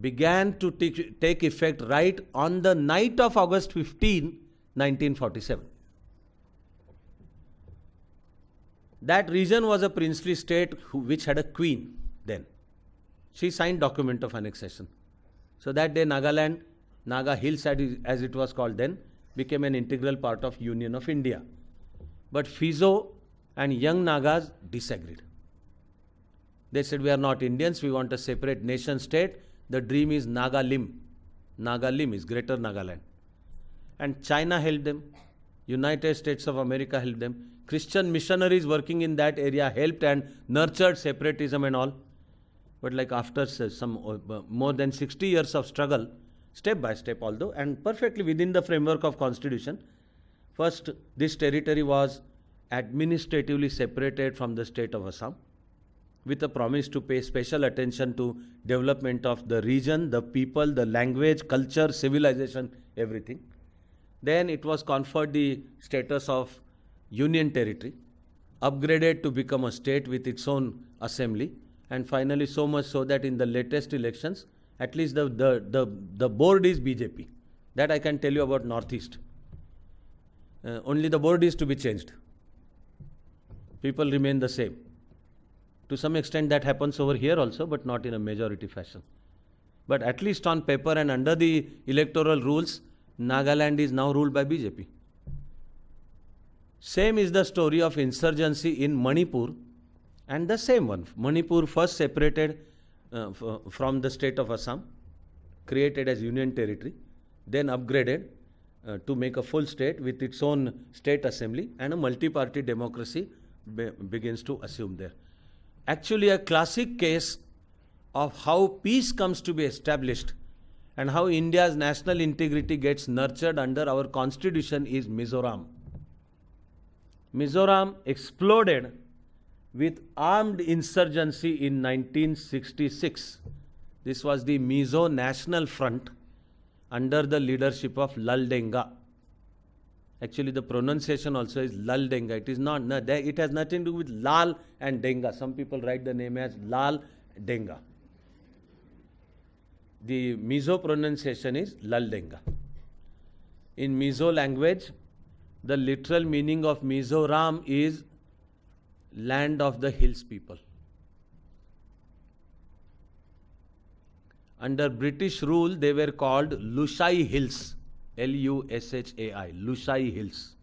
began to take effect right on the night of August 15, 1947. That region was a princely state who, which had a queen then. She signed document of annexation. So that day Nagaland, Naga Hills as it was called then, became an integral part of Union of India. But Fizo and young Nagas disagreed. They said, We are not Indians, we want a separate nation state. The dream is Naga Lim. Naga Lim is Greater Nagaland. And China helped them, United States of America helped them. Christian missionaries working in that area helped and nurtured separatism and all. But like after some uh, more than 60 years of struggle, step by step although, and perfectly within the framework of constitution, first this territory was administratively separated from the state of Assam with a promise to pay special attention to development of the region, the people, the language, culture, civilization, everything. Then it was conferred the status of union territory, upgraded to become a state with its own assembly, and finally so much so that in the latest elections, at least the, the, the, the board is BJP. That I can tell you about Northeast. Uh, only the board is to be changed people remain the same. To some extent, that happens over here also, but not in a majority fashion. But at least on paper and under the electoral rules, Nagaland is now ruled by BJP. Same is the story of insurgency in Manipur, and the same one. Manipur first separated uh, from the state of Assam, created as union territory, then upgraded uh, to make a full state with its own state assembly and a multi party democracy be begins to assume there. Actually, a classic case of how peace comes to be established and how India's national integrity gets nurtured under our constitution is Mizoram. Mizoram exploded with armed insurgency in 1966. This was the Mizo National Front under the leadership of Lal Denga. Actually, the pronunciation also is lal denga. It is not, it has nothing to do with lal and denga. Some people write the name as lal denga. The Mizo pronunciation is lal denga. In Mizo language, the literal meaning of Mizoram is land of the hills people. Under British rule, they were called Lushai Hills. L U S H A I, Lushai Hills.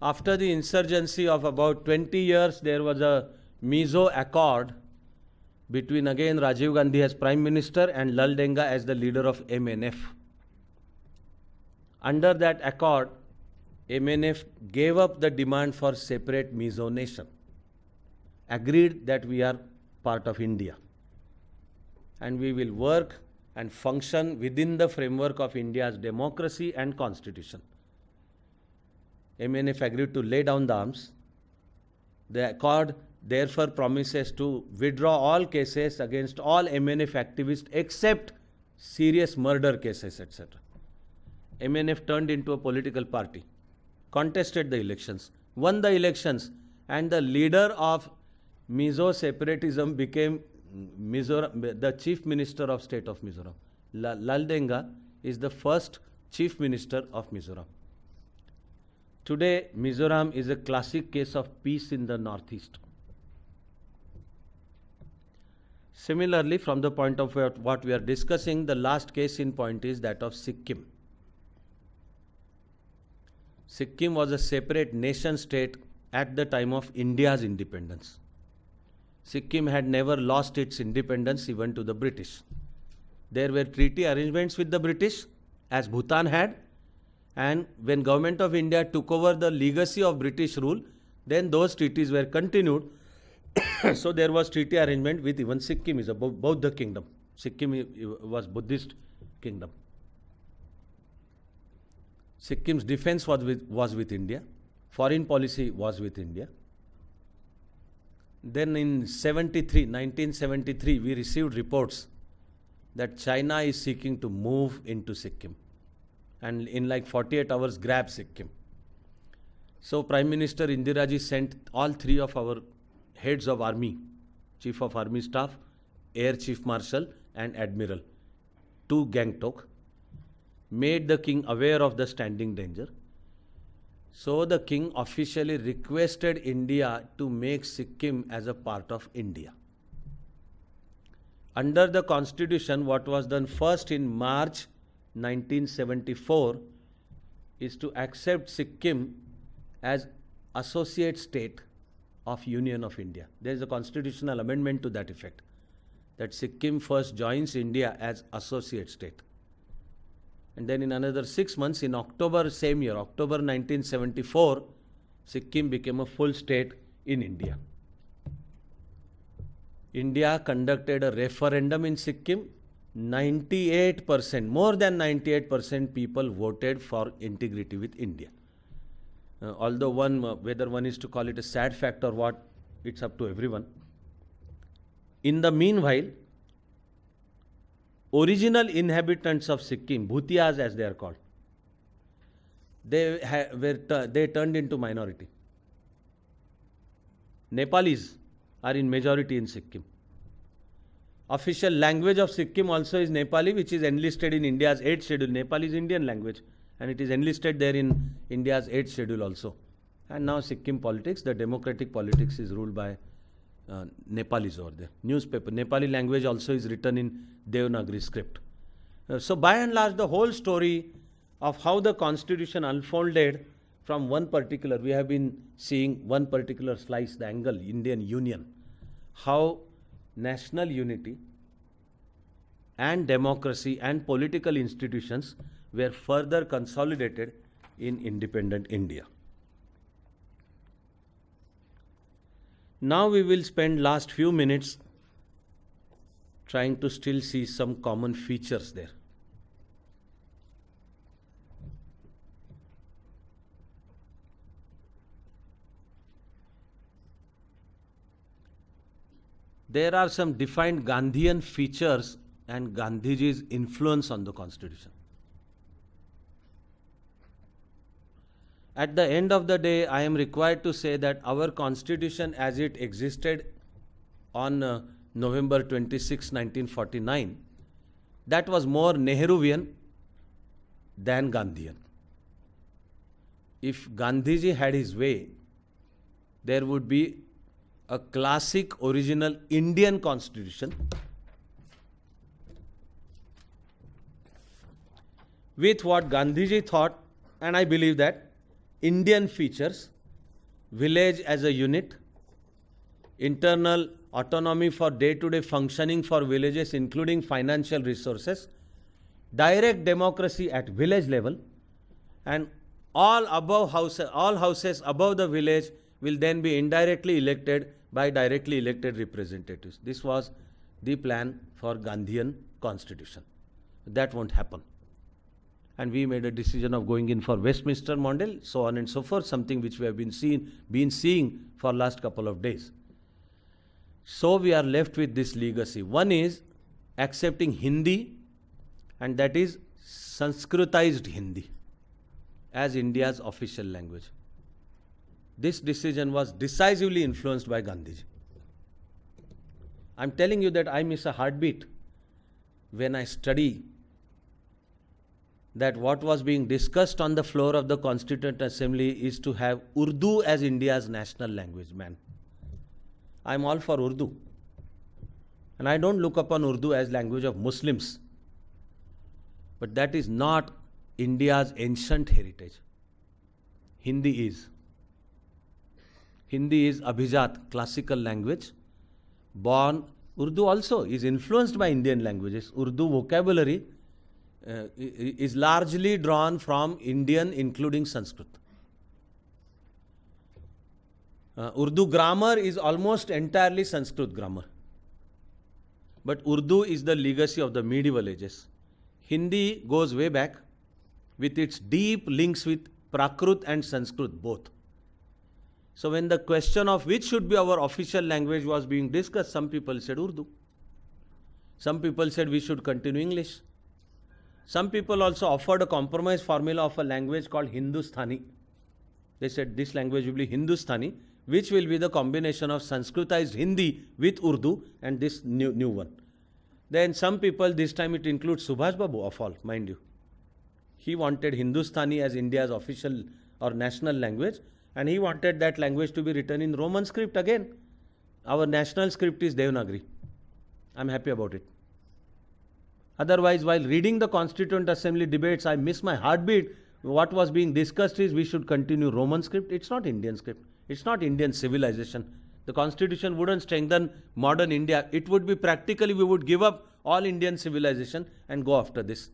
after the insurgency of about 20 years, there was a Mizo Accord between again Rajiv Gandhi as Prime Minister and Lal Denga as the leader of MNF. Under that accord, MNF gave up the demand for separate Mizo nation, agreed that we are part of India and we will work and function within the framework of India's democracy and constitution. MNF agreed to lay down the arms. The accord therefore promises to withdraw all cases against all MNF activists except serious murder cases, etc. MNF turned into a political party, contested the elections, won the elections, and the leader of Mizo separatism became Mizoram, the chief minister of state of Mizoram. Lal Denga is the first chief minister of Mizoram. Today, Mizoram is a classic case of peace in the northeast. Similarly, from the point of what we are discussing, the last case in point is that of Sikkim. Sikkim was a separate nation state at the time of India's independence. Sikkim had never lost its independence even to the British. There were treaty arrangements with the British, as Bhutan had, and when government of India took over the legacy of British rule, then those treaties were continued. so there was treaty arrangement with even Sikkim is a Bauddha kingdom. Sikkim was Buddhist kingdom. Sikkim's defense was with, was with India. Foreign policy was with India. Then in 73, 1973, we received reports that China is seeking to move into Sikkim and in like 48 hours grab Sikkim. So Prime Minister Indiraji sent all three of our heads of army, Chief of Army Staff, Air Chief Marshal and Admiral to Gangtok, made the king aware of the standing danger. So the king officially requested India to make Sikkim as a part of India. Under the constitution, what was done first in March 1974 is to accept Sikkim as associate state of Union of India. There is a constitutional amendment to that effect that Sikkim first joins India as associate state. And then in another 6 months in October same year October 1974 Sikkim became a full state in India. India conducted a referendum in Sikkim 98%, more than 98% people voted for integrity with India. Uh, although one, uh, whether one is to call it a sad fact or what, it's up to everyone. In the meanwhile, original inhabitants of Sikkim, Bhutias as they are called, they, ha- were they turned into minority. Nepalese are in majority in Sikkim. Official language of Sikkim also is Nepali, which is enlisted in India's 8th schedule. Nepali is Indian language and it is enlisted there in India's 8th schedule also. And now Sikkim politics, the democratic politics is ruled by uh, Nepalis over there. Newspaper, Nepali language also is written in Devanagari script. Uh, so by and large, the whole story of how the constitution unfolded from one particular, we have been seeing one particular slice, the angle, Indian Union. How national unity and democracy and political institutions were further consolidated in independent India. Now we will spend last few minutes trying to still see some common features there. there are some defined Gandhian features and Gandhiji's influence on the constitution. At the end of the day, I am required to say that our constitution as it existed on uh, November 26, 1949, that was more Nehruvian than Gandhian. If Gandhiji had his way, there would be a classic original Indian constitution with what Gandhiji thought, and I believe that Indian features, village as a unit, internal autonomy for day to day functioning for villages, including financial resources, direct democracy at village level, and all above houses, all houses above the village will then be indirectly elected by directly elected representatives. This was the plan for Gandhian constitution. That won't happen. And we made a decision of going in for Westminster model, so on and so forth, something which we have been seeing, been seeing for last couple of days. So we are left with this legacy. One is accepting Hindi, and that is Sanskritized Hindi as India's official language. This decision was decisively influenced by Gandhiji. I'm telling you that I miss a heartbeat when I study that what was being discussed on the floor of the Constituent Assembly is to have Urdu as India's national language, man. I'm all for Urdu. And I don't look upon Urdu as language of Muslims. But that is not India's ancient heritage. Hindi is. Hindi is Abhijat, classical language. Born Urdu also is influenced by Indian languages. Urdu vocabulary uh, is largely drawn from Indian, including Sanskrit. Uh, Urdu grammar is almost entirely Sanskrit grammar. But Urdu is the legacy of the medieval ages. Hindi goes way back with its deep links with Prakrit and Sanskrit both. So when the question of which should be our official language was being discussed, some people said Urdu. Some people said we should continue English. Some people also offered a compromise formula of a language called Hindustani. They said this language will be Hindustani, which will be the combination of Sanskritized Hindi with Urdu and this new, new one. Then some people, this time it includes Subhash Babu of all, mind you. He wanted Hindustani as India's official or national language and he wanted that language to be written in Roman script again. Our national script is Devanagari. I'm happy about it. Otherwise, while reading the Constituent Assembly debates, I miss my heartbeat. What was being discussed is we should continue Roman script. It's not Indian script. It's not Indian civilization. The constitution wouldn't strengthen modern India. It would be practically we would give up all Indian civilization and go after this.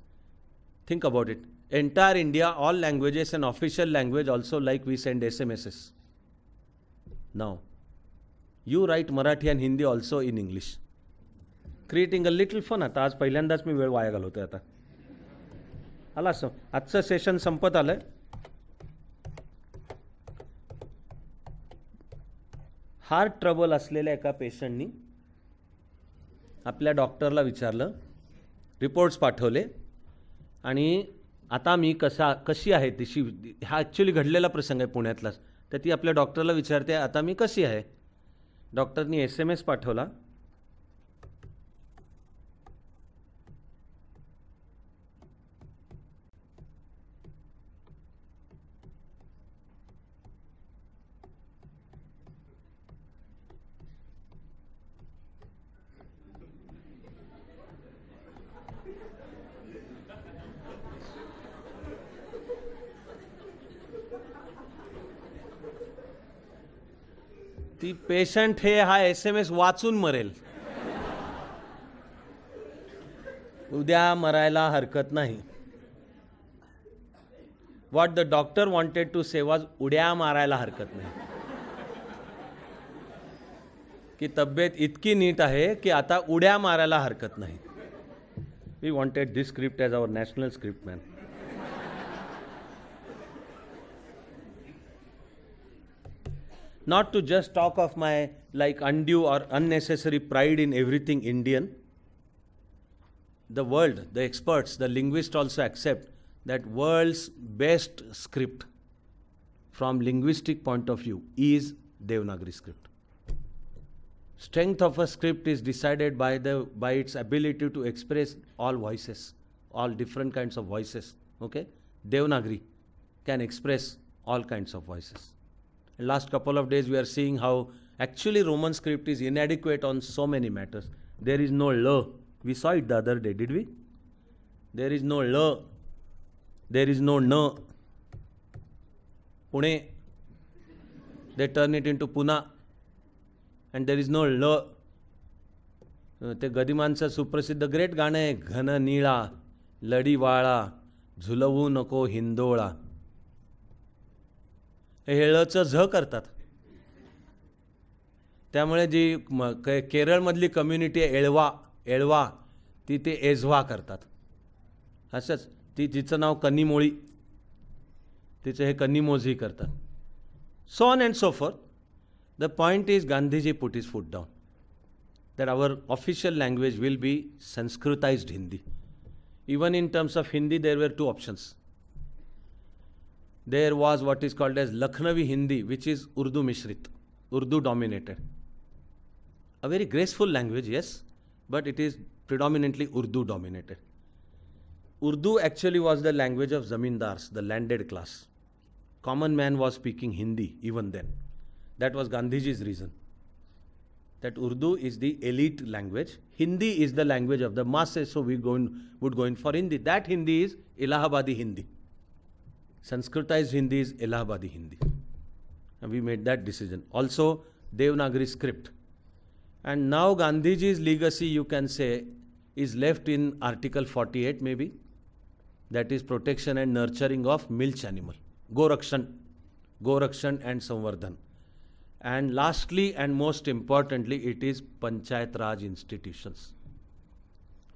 Think about it. entire India, all languages and official language also like we send SMSs. Now, you write Marathi and Hindi also in English. Creating a little fun आता आज पहिल्यांदाच मी वेळ via घालवतोय आता आला सम आजचं session Sampat आलं heart trouble असलेल्या एका पेशंटनी आपल्या डॉक्टरला विचारलं रिपोर्ट्स पाठवले आणि आता मी कसा कशी आहे ती हा ॲक्च्युली घडलेला प्रसंग आहे पुण्यातलाच तर ती आपल्या डॉक्टरला विचारते आता मी कशी आहे डॉक्टरनी एस एम एस पाठवला ती पेशंट हे हा एस एम एस वाचून मरेल उद्या मरायला हरकत नाही what the doctor wanted to सेवाज उड्या मारायला हरकत नाही की तब्येत इतकी नीट आहे की आता उड्या मारायला हरकत नाही we wanted this script as our national script man not to just talk of my like undue or unnecessary pride in everything Indian. The world, the experts, the linguists also accept that world's best script from linguistic point of view is Devanagari script. Strength of a script is decided by, the, by its ability to express all voices, all different kinds of voices. Okay? Devanagari can express all kinds of voices last couple of days, we are seeing how actually Roman script is inadequate on so many matters. There is no law. We saw it the other day, did we? There is no law. There is no na. Pune. They turn it into puna. And there is no law. ते गदिमांचं सुप्रसिद्ध great गाणं आहे घन निळा लडीवाळा झुलवू नको हिंदोळा हेळचं झ करतात त्यामुळे जी म के केरळमधली कम्युनिटी एळवा एळवा ती ते एझवा करतात असंच ती तिचं नाव कनिमोळी तिचं हे कनिमोझी करतात so and so the point is Gandhiji put is foot down that our official language will be Sanskritized Hindi even in terms of Hindi there were two options there was what is called as Lakhnavi Hindi, which is Urdu Mishrit, Urdu dominated. A very graceful language, yes, but it is predominantly Urdu dominated. Urdu actually was the language of zamindars, the landed class. Common man was speaking Hindi even then. That was Gandhiji's reason. That Urdu is the elite language. Hindi is the language of the masses, so we go in, would go in for Hindi. That Hindi is Allahabadi Hindi. Sanskritized Hindi is Allahabadi Hindi. And we made that decision. Also, Devanagari script. And now Gandhiji's legacy, you can say, is left in Article 48 maybe. That is protection and nurturing of milch animal. Gorakshan. Gorakshan and Samvardhan. And lastly and most importantly, it is Panchayat Raj institutions.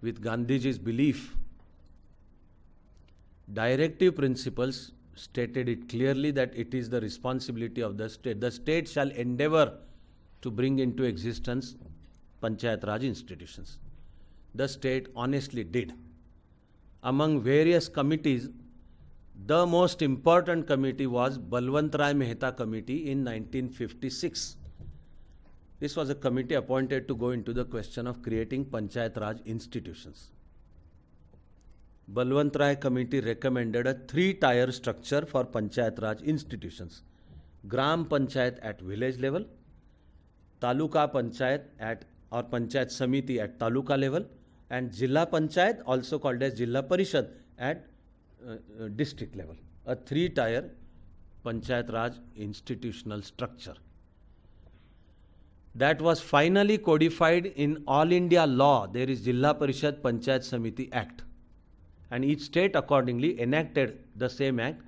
With Gandhiji's belief, directive principles stated it clearly that it is the responsibility of the state. The state shall endeavor to bring into existence Panchayat Raj institutions. The state honestly did. Among various committees, the most important committee was Balwant Rai Mehta Committee in 1956. This was a committee appointed to go into the question of creating Panchayat Raj institutions. Balwant Rai committee recommended a three tier structure for Panchayat Raj institutions Gram Panchayat at village level Taluka Panchayat at or Panchayat समिति eight taluka level and जिला panchayat also called as Zila Parishad at district level a three tier Panchayat Raj institutional structure that was finally codified in all India law there is Zila Parishad Panchayat Samiti act and each state accordingly enacted the same act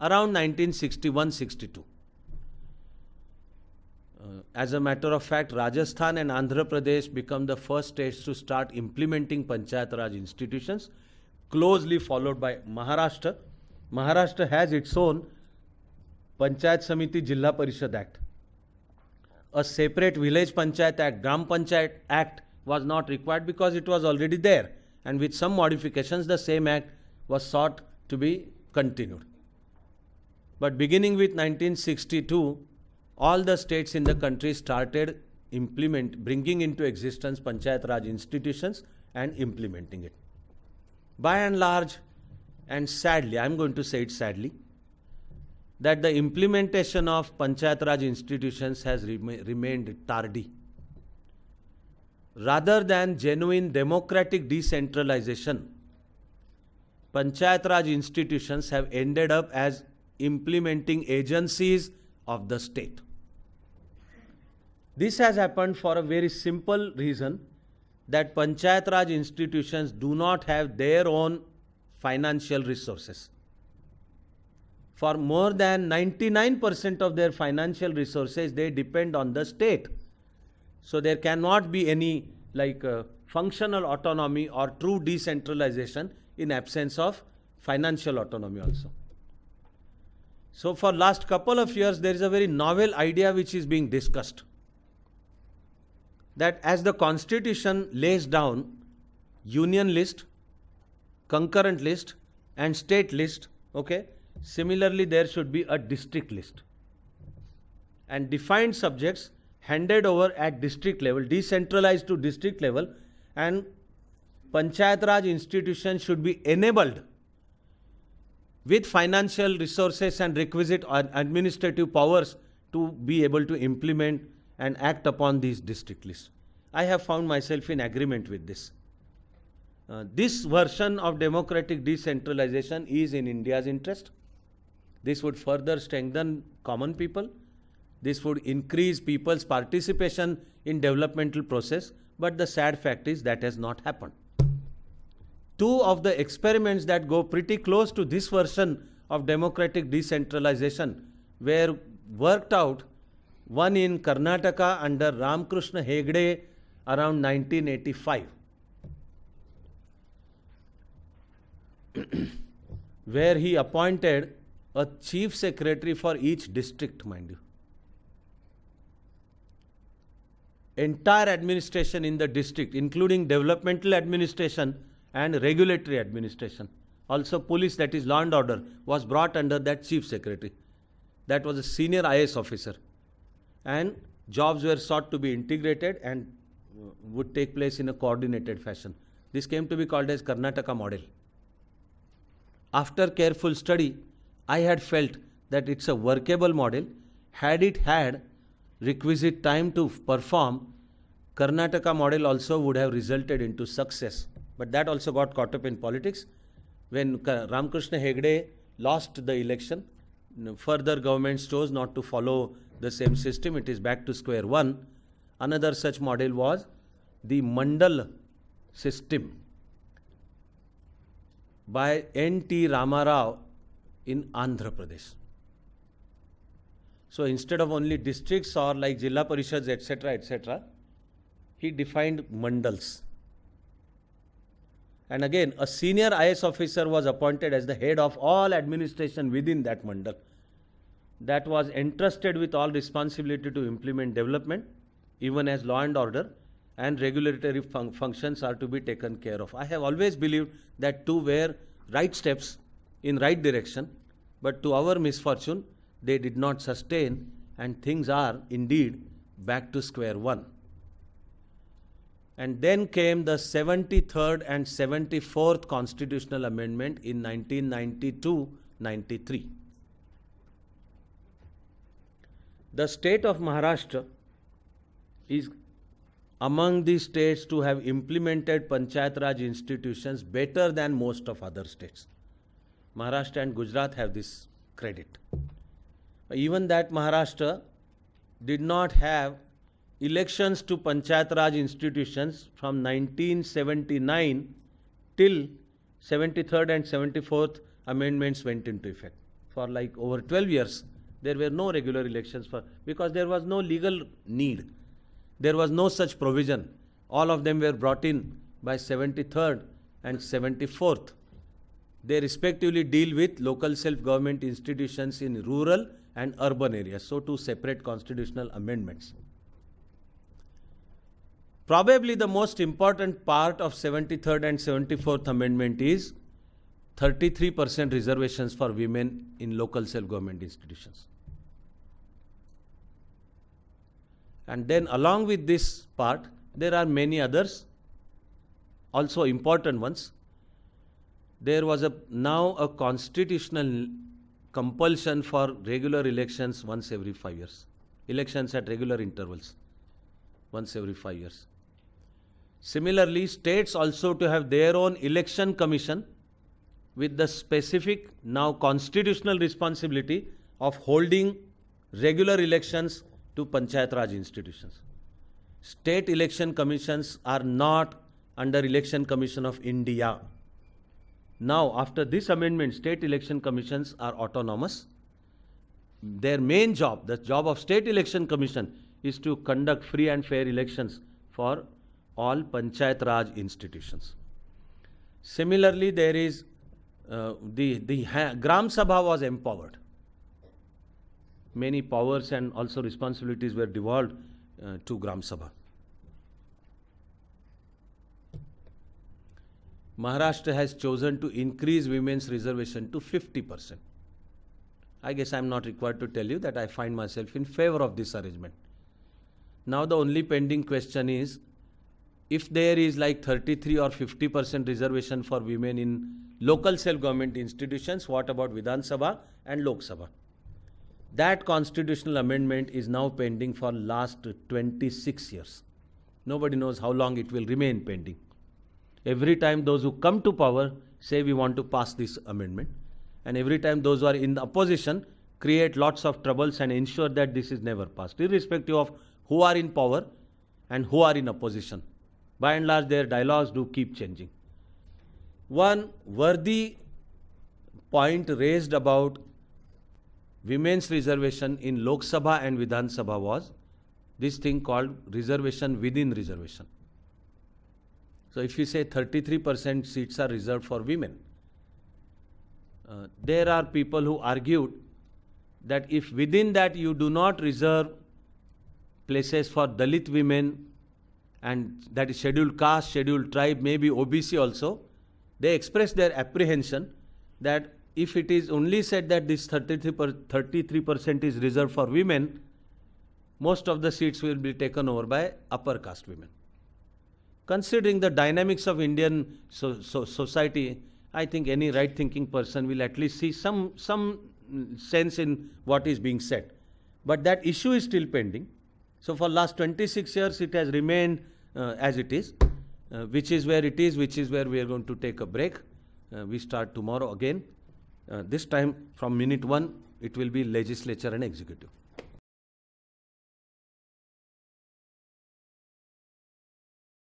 around 1961 62. Uh, as a matter of fact, Rajasthan and Andhra Pradesh become the first states to start implementing Panchayat Raj institutions, closely followed by Maharashtra. Maharashtra has its own Panchayat Samiti Jilla Parishad Act. A separate village Panchayat Act, Gram Panchayat Act was not required because it was already there and with some modifications the same act was sought to be continued. But beginning with 1962, all the states in the country started implement, bringing into existence Panchayat Raj institutions and implementing it. By and large, and sadly, I'm going to say it sadly, that the implementation of Panchayat Raj institutions has rem- remained tardy rather than genuine democratic decentralization, Panchayat Raj institutions have ended up as implementing agencies of the state. This has happened for a very simple reason that Panchayat Raj institutions do not have their own financial resources. For more than 99% of their financial resources, they depend on the state so there cannot be any like uh, functional autonomy or true decentralization in absence of financial autonomy also. So for last couple of years, there is a very novel idea which is being discussed. That as the constitution lays down union list, concurrent list and state list, okay, similarly there should be a district list. And defined subjects handed over at district level, decentralized to district level, and Panchayat Raj institutions should be enabled with financial resources and requisite administrative powers to be able to implement and act upon these district lists. I have found myself in agreement with this. Uh, this version of democratic decentralization is in India's interest. This would further strengthen common people this would increase people's participation in developmental process, but the sad fact is that has not happened. Two of the experiments that go pretty close to this version of democratic decentralization were worked out, one in Karnataka under Ramkrishna Hegde around 1985. where he appointed a chief secretary for each district, mind you. entire administration in the district, including developmental administration and regulatory administration. Also, police, that is law and order, was brought under that chief secretary. That was a senior IS officer. And jobs were sought to be integrated and uh, would take place in a coordinated fashion. This came to be called as Karnataka model. After careful study, I had felt that it's a workable model. Had it had requisite time to perform, Karnataka model also would have resulted into success. But that also got caught up in politics. When Ramakrishna Hegde lost the election, further governments chose not to follow the same system. It is back to square one. Another such model was the Mandal system by N.T. Ramarao in Andhra Pradesh. So instead of only districts or like Jilla Parishads, etc., etc., he defined mandals. And again, a senior IS officer was appointed as the head of all administration within that mandal that was entrusted with all responsibility to implement development, even as law and order, and regulatory fun- functions are to be taken care of. I have always believed that two were right steps in right direction, but to our misfortune, they did not sustain, and things are indeed back to square one. And then came the 73rd and 74th constitutional amendment in 1992 93. The state of Maharashtra is among the states to have implemented Panchayat Raj institutions better than most of other states. Maharashtra and Gujarat have this credit even that Maharashtra did not have elections to Panchayat Raj institutions from 1979 till 73rd and 74th amendments went into effect. For like over 12 years, there were no regular elections for because there was no legal need. There was no such provision. All of them were brought in by 73rd and 74th. They respectively deal with local self-government institutions in rural and urban areas. So, two separate constitutional amendments. Probably the most important part of 73rd and 74th Amendment is 33% reservations for women in local self-government institutions. And then along with this part, there are many others, also important ones. There was a, now a constitutional compulsion for regular elections once every five years. Elections at regular intervals, once every five years. Similarly, states also to have their own election commission with the specific, now constitutional responsibility of holding regular elections to Panchayat Raj institutions. State election commissions are not under Election Commission of India. Now, after this amendment, state election commissions are autonomous. Their main job, the job of state election commission, is to conduct free and fair elections for all Panchayat Raj institutions. Similarly, there is uh, the, the Gram Sabha was empowered. Many powers and also responsibilities were devolved uh, to Gram Sabha. Maharashtra has chosen to increase women's reservation to 50%. I guess I'm not required to tell you that I find myself in favor of this arrangement. Now, the only pending question is if there is like 33 or 50% reservation for women in local self government institutions, what about Vidhan Sabha and Lok Sabha? That constitutional amendment is now pending for last 26 years. Nobody knows how long it will remain pending every time those who come to power say we want to pass this amendment and every time those who are in the opposition create lots of troubles and ensure that this is never passed irrespective of who are in power and who are in opposition by and large their dialogues do keep changing one worthy point raised about women's reservation in lok sabha and vidhan sabha was this thing called reservation within reservation so if you say 33% seats are reserved for women, uh, there are people who argued that if within that you do not reserve places for Dalit women and that is scheduled caste, scheduled tribe, maybe OBC also, they expressed their apprehension that if it is only said that this 33% is reserved for women, most of the seats will be taken over by upper caste women considering the dynamics of Indian so, so society, I think any right thinking person will at least see some, some sense in what is being said. But that issue is still pending. So for last 26 years, it has remained uh, as it is, uh, which is where it is, which is where we are going to take a break. Uh, we start tomorrow again. Uh, this time from minute one, it will be legislature and executive.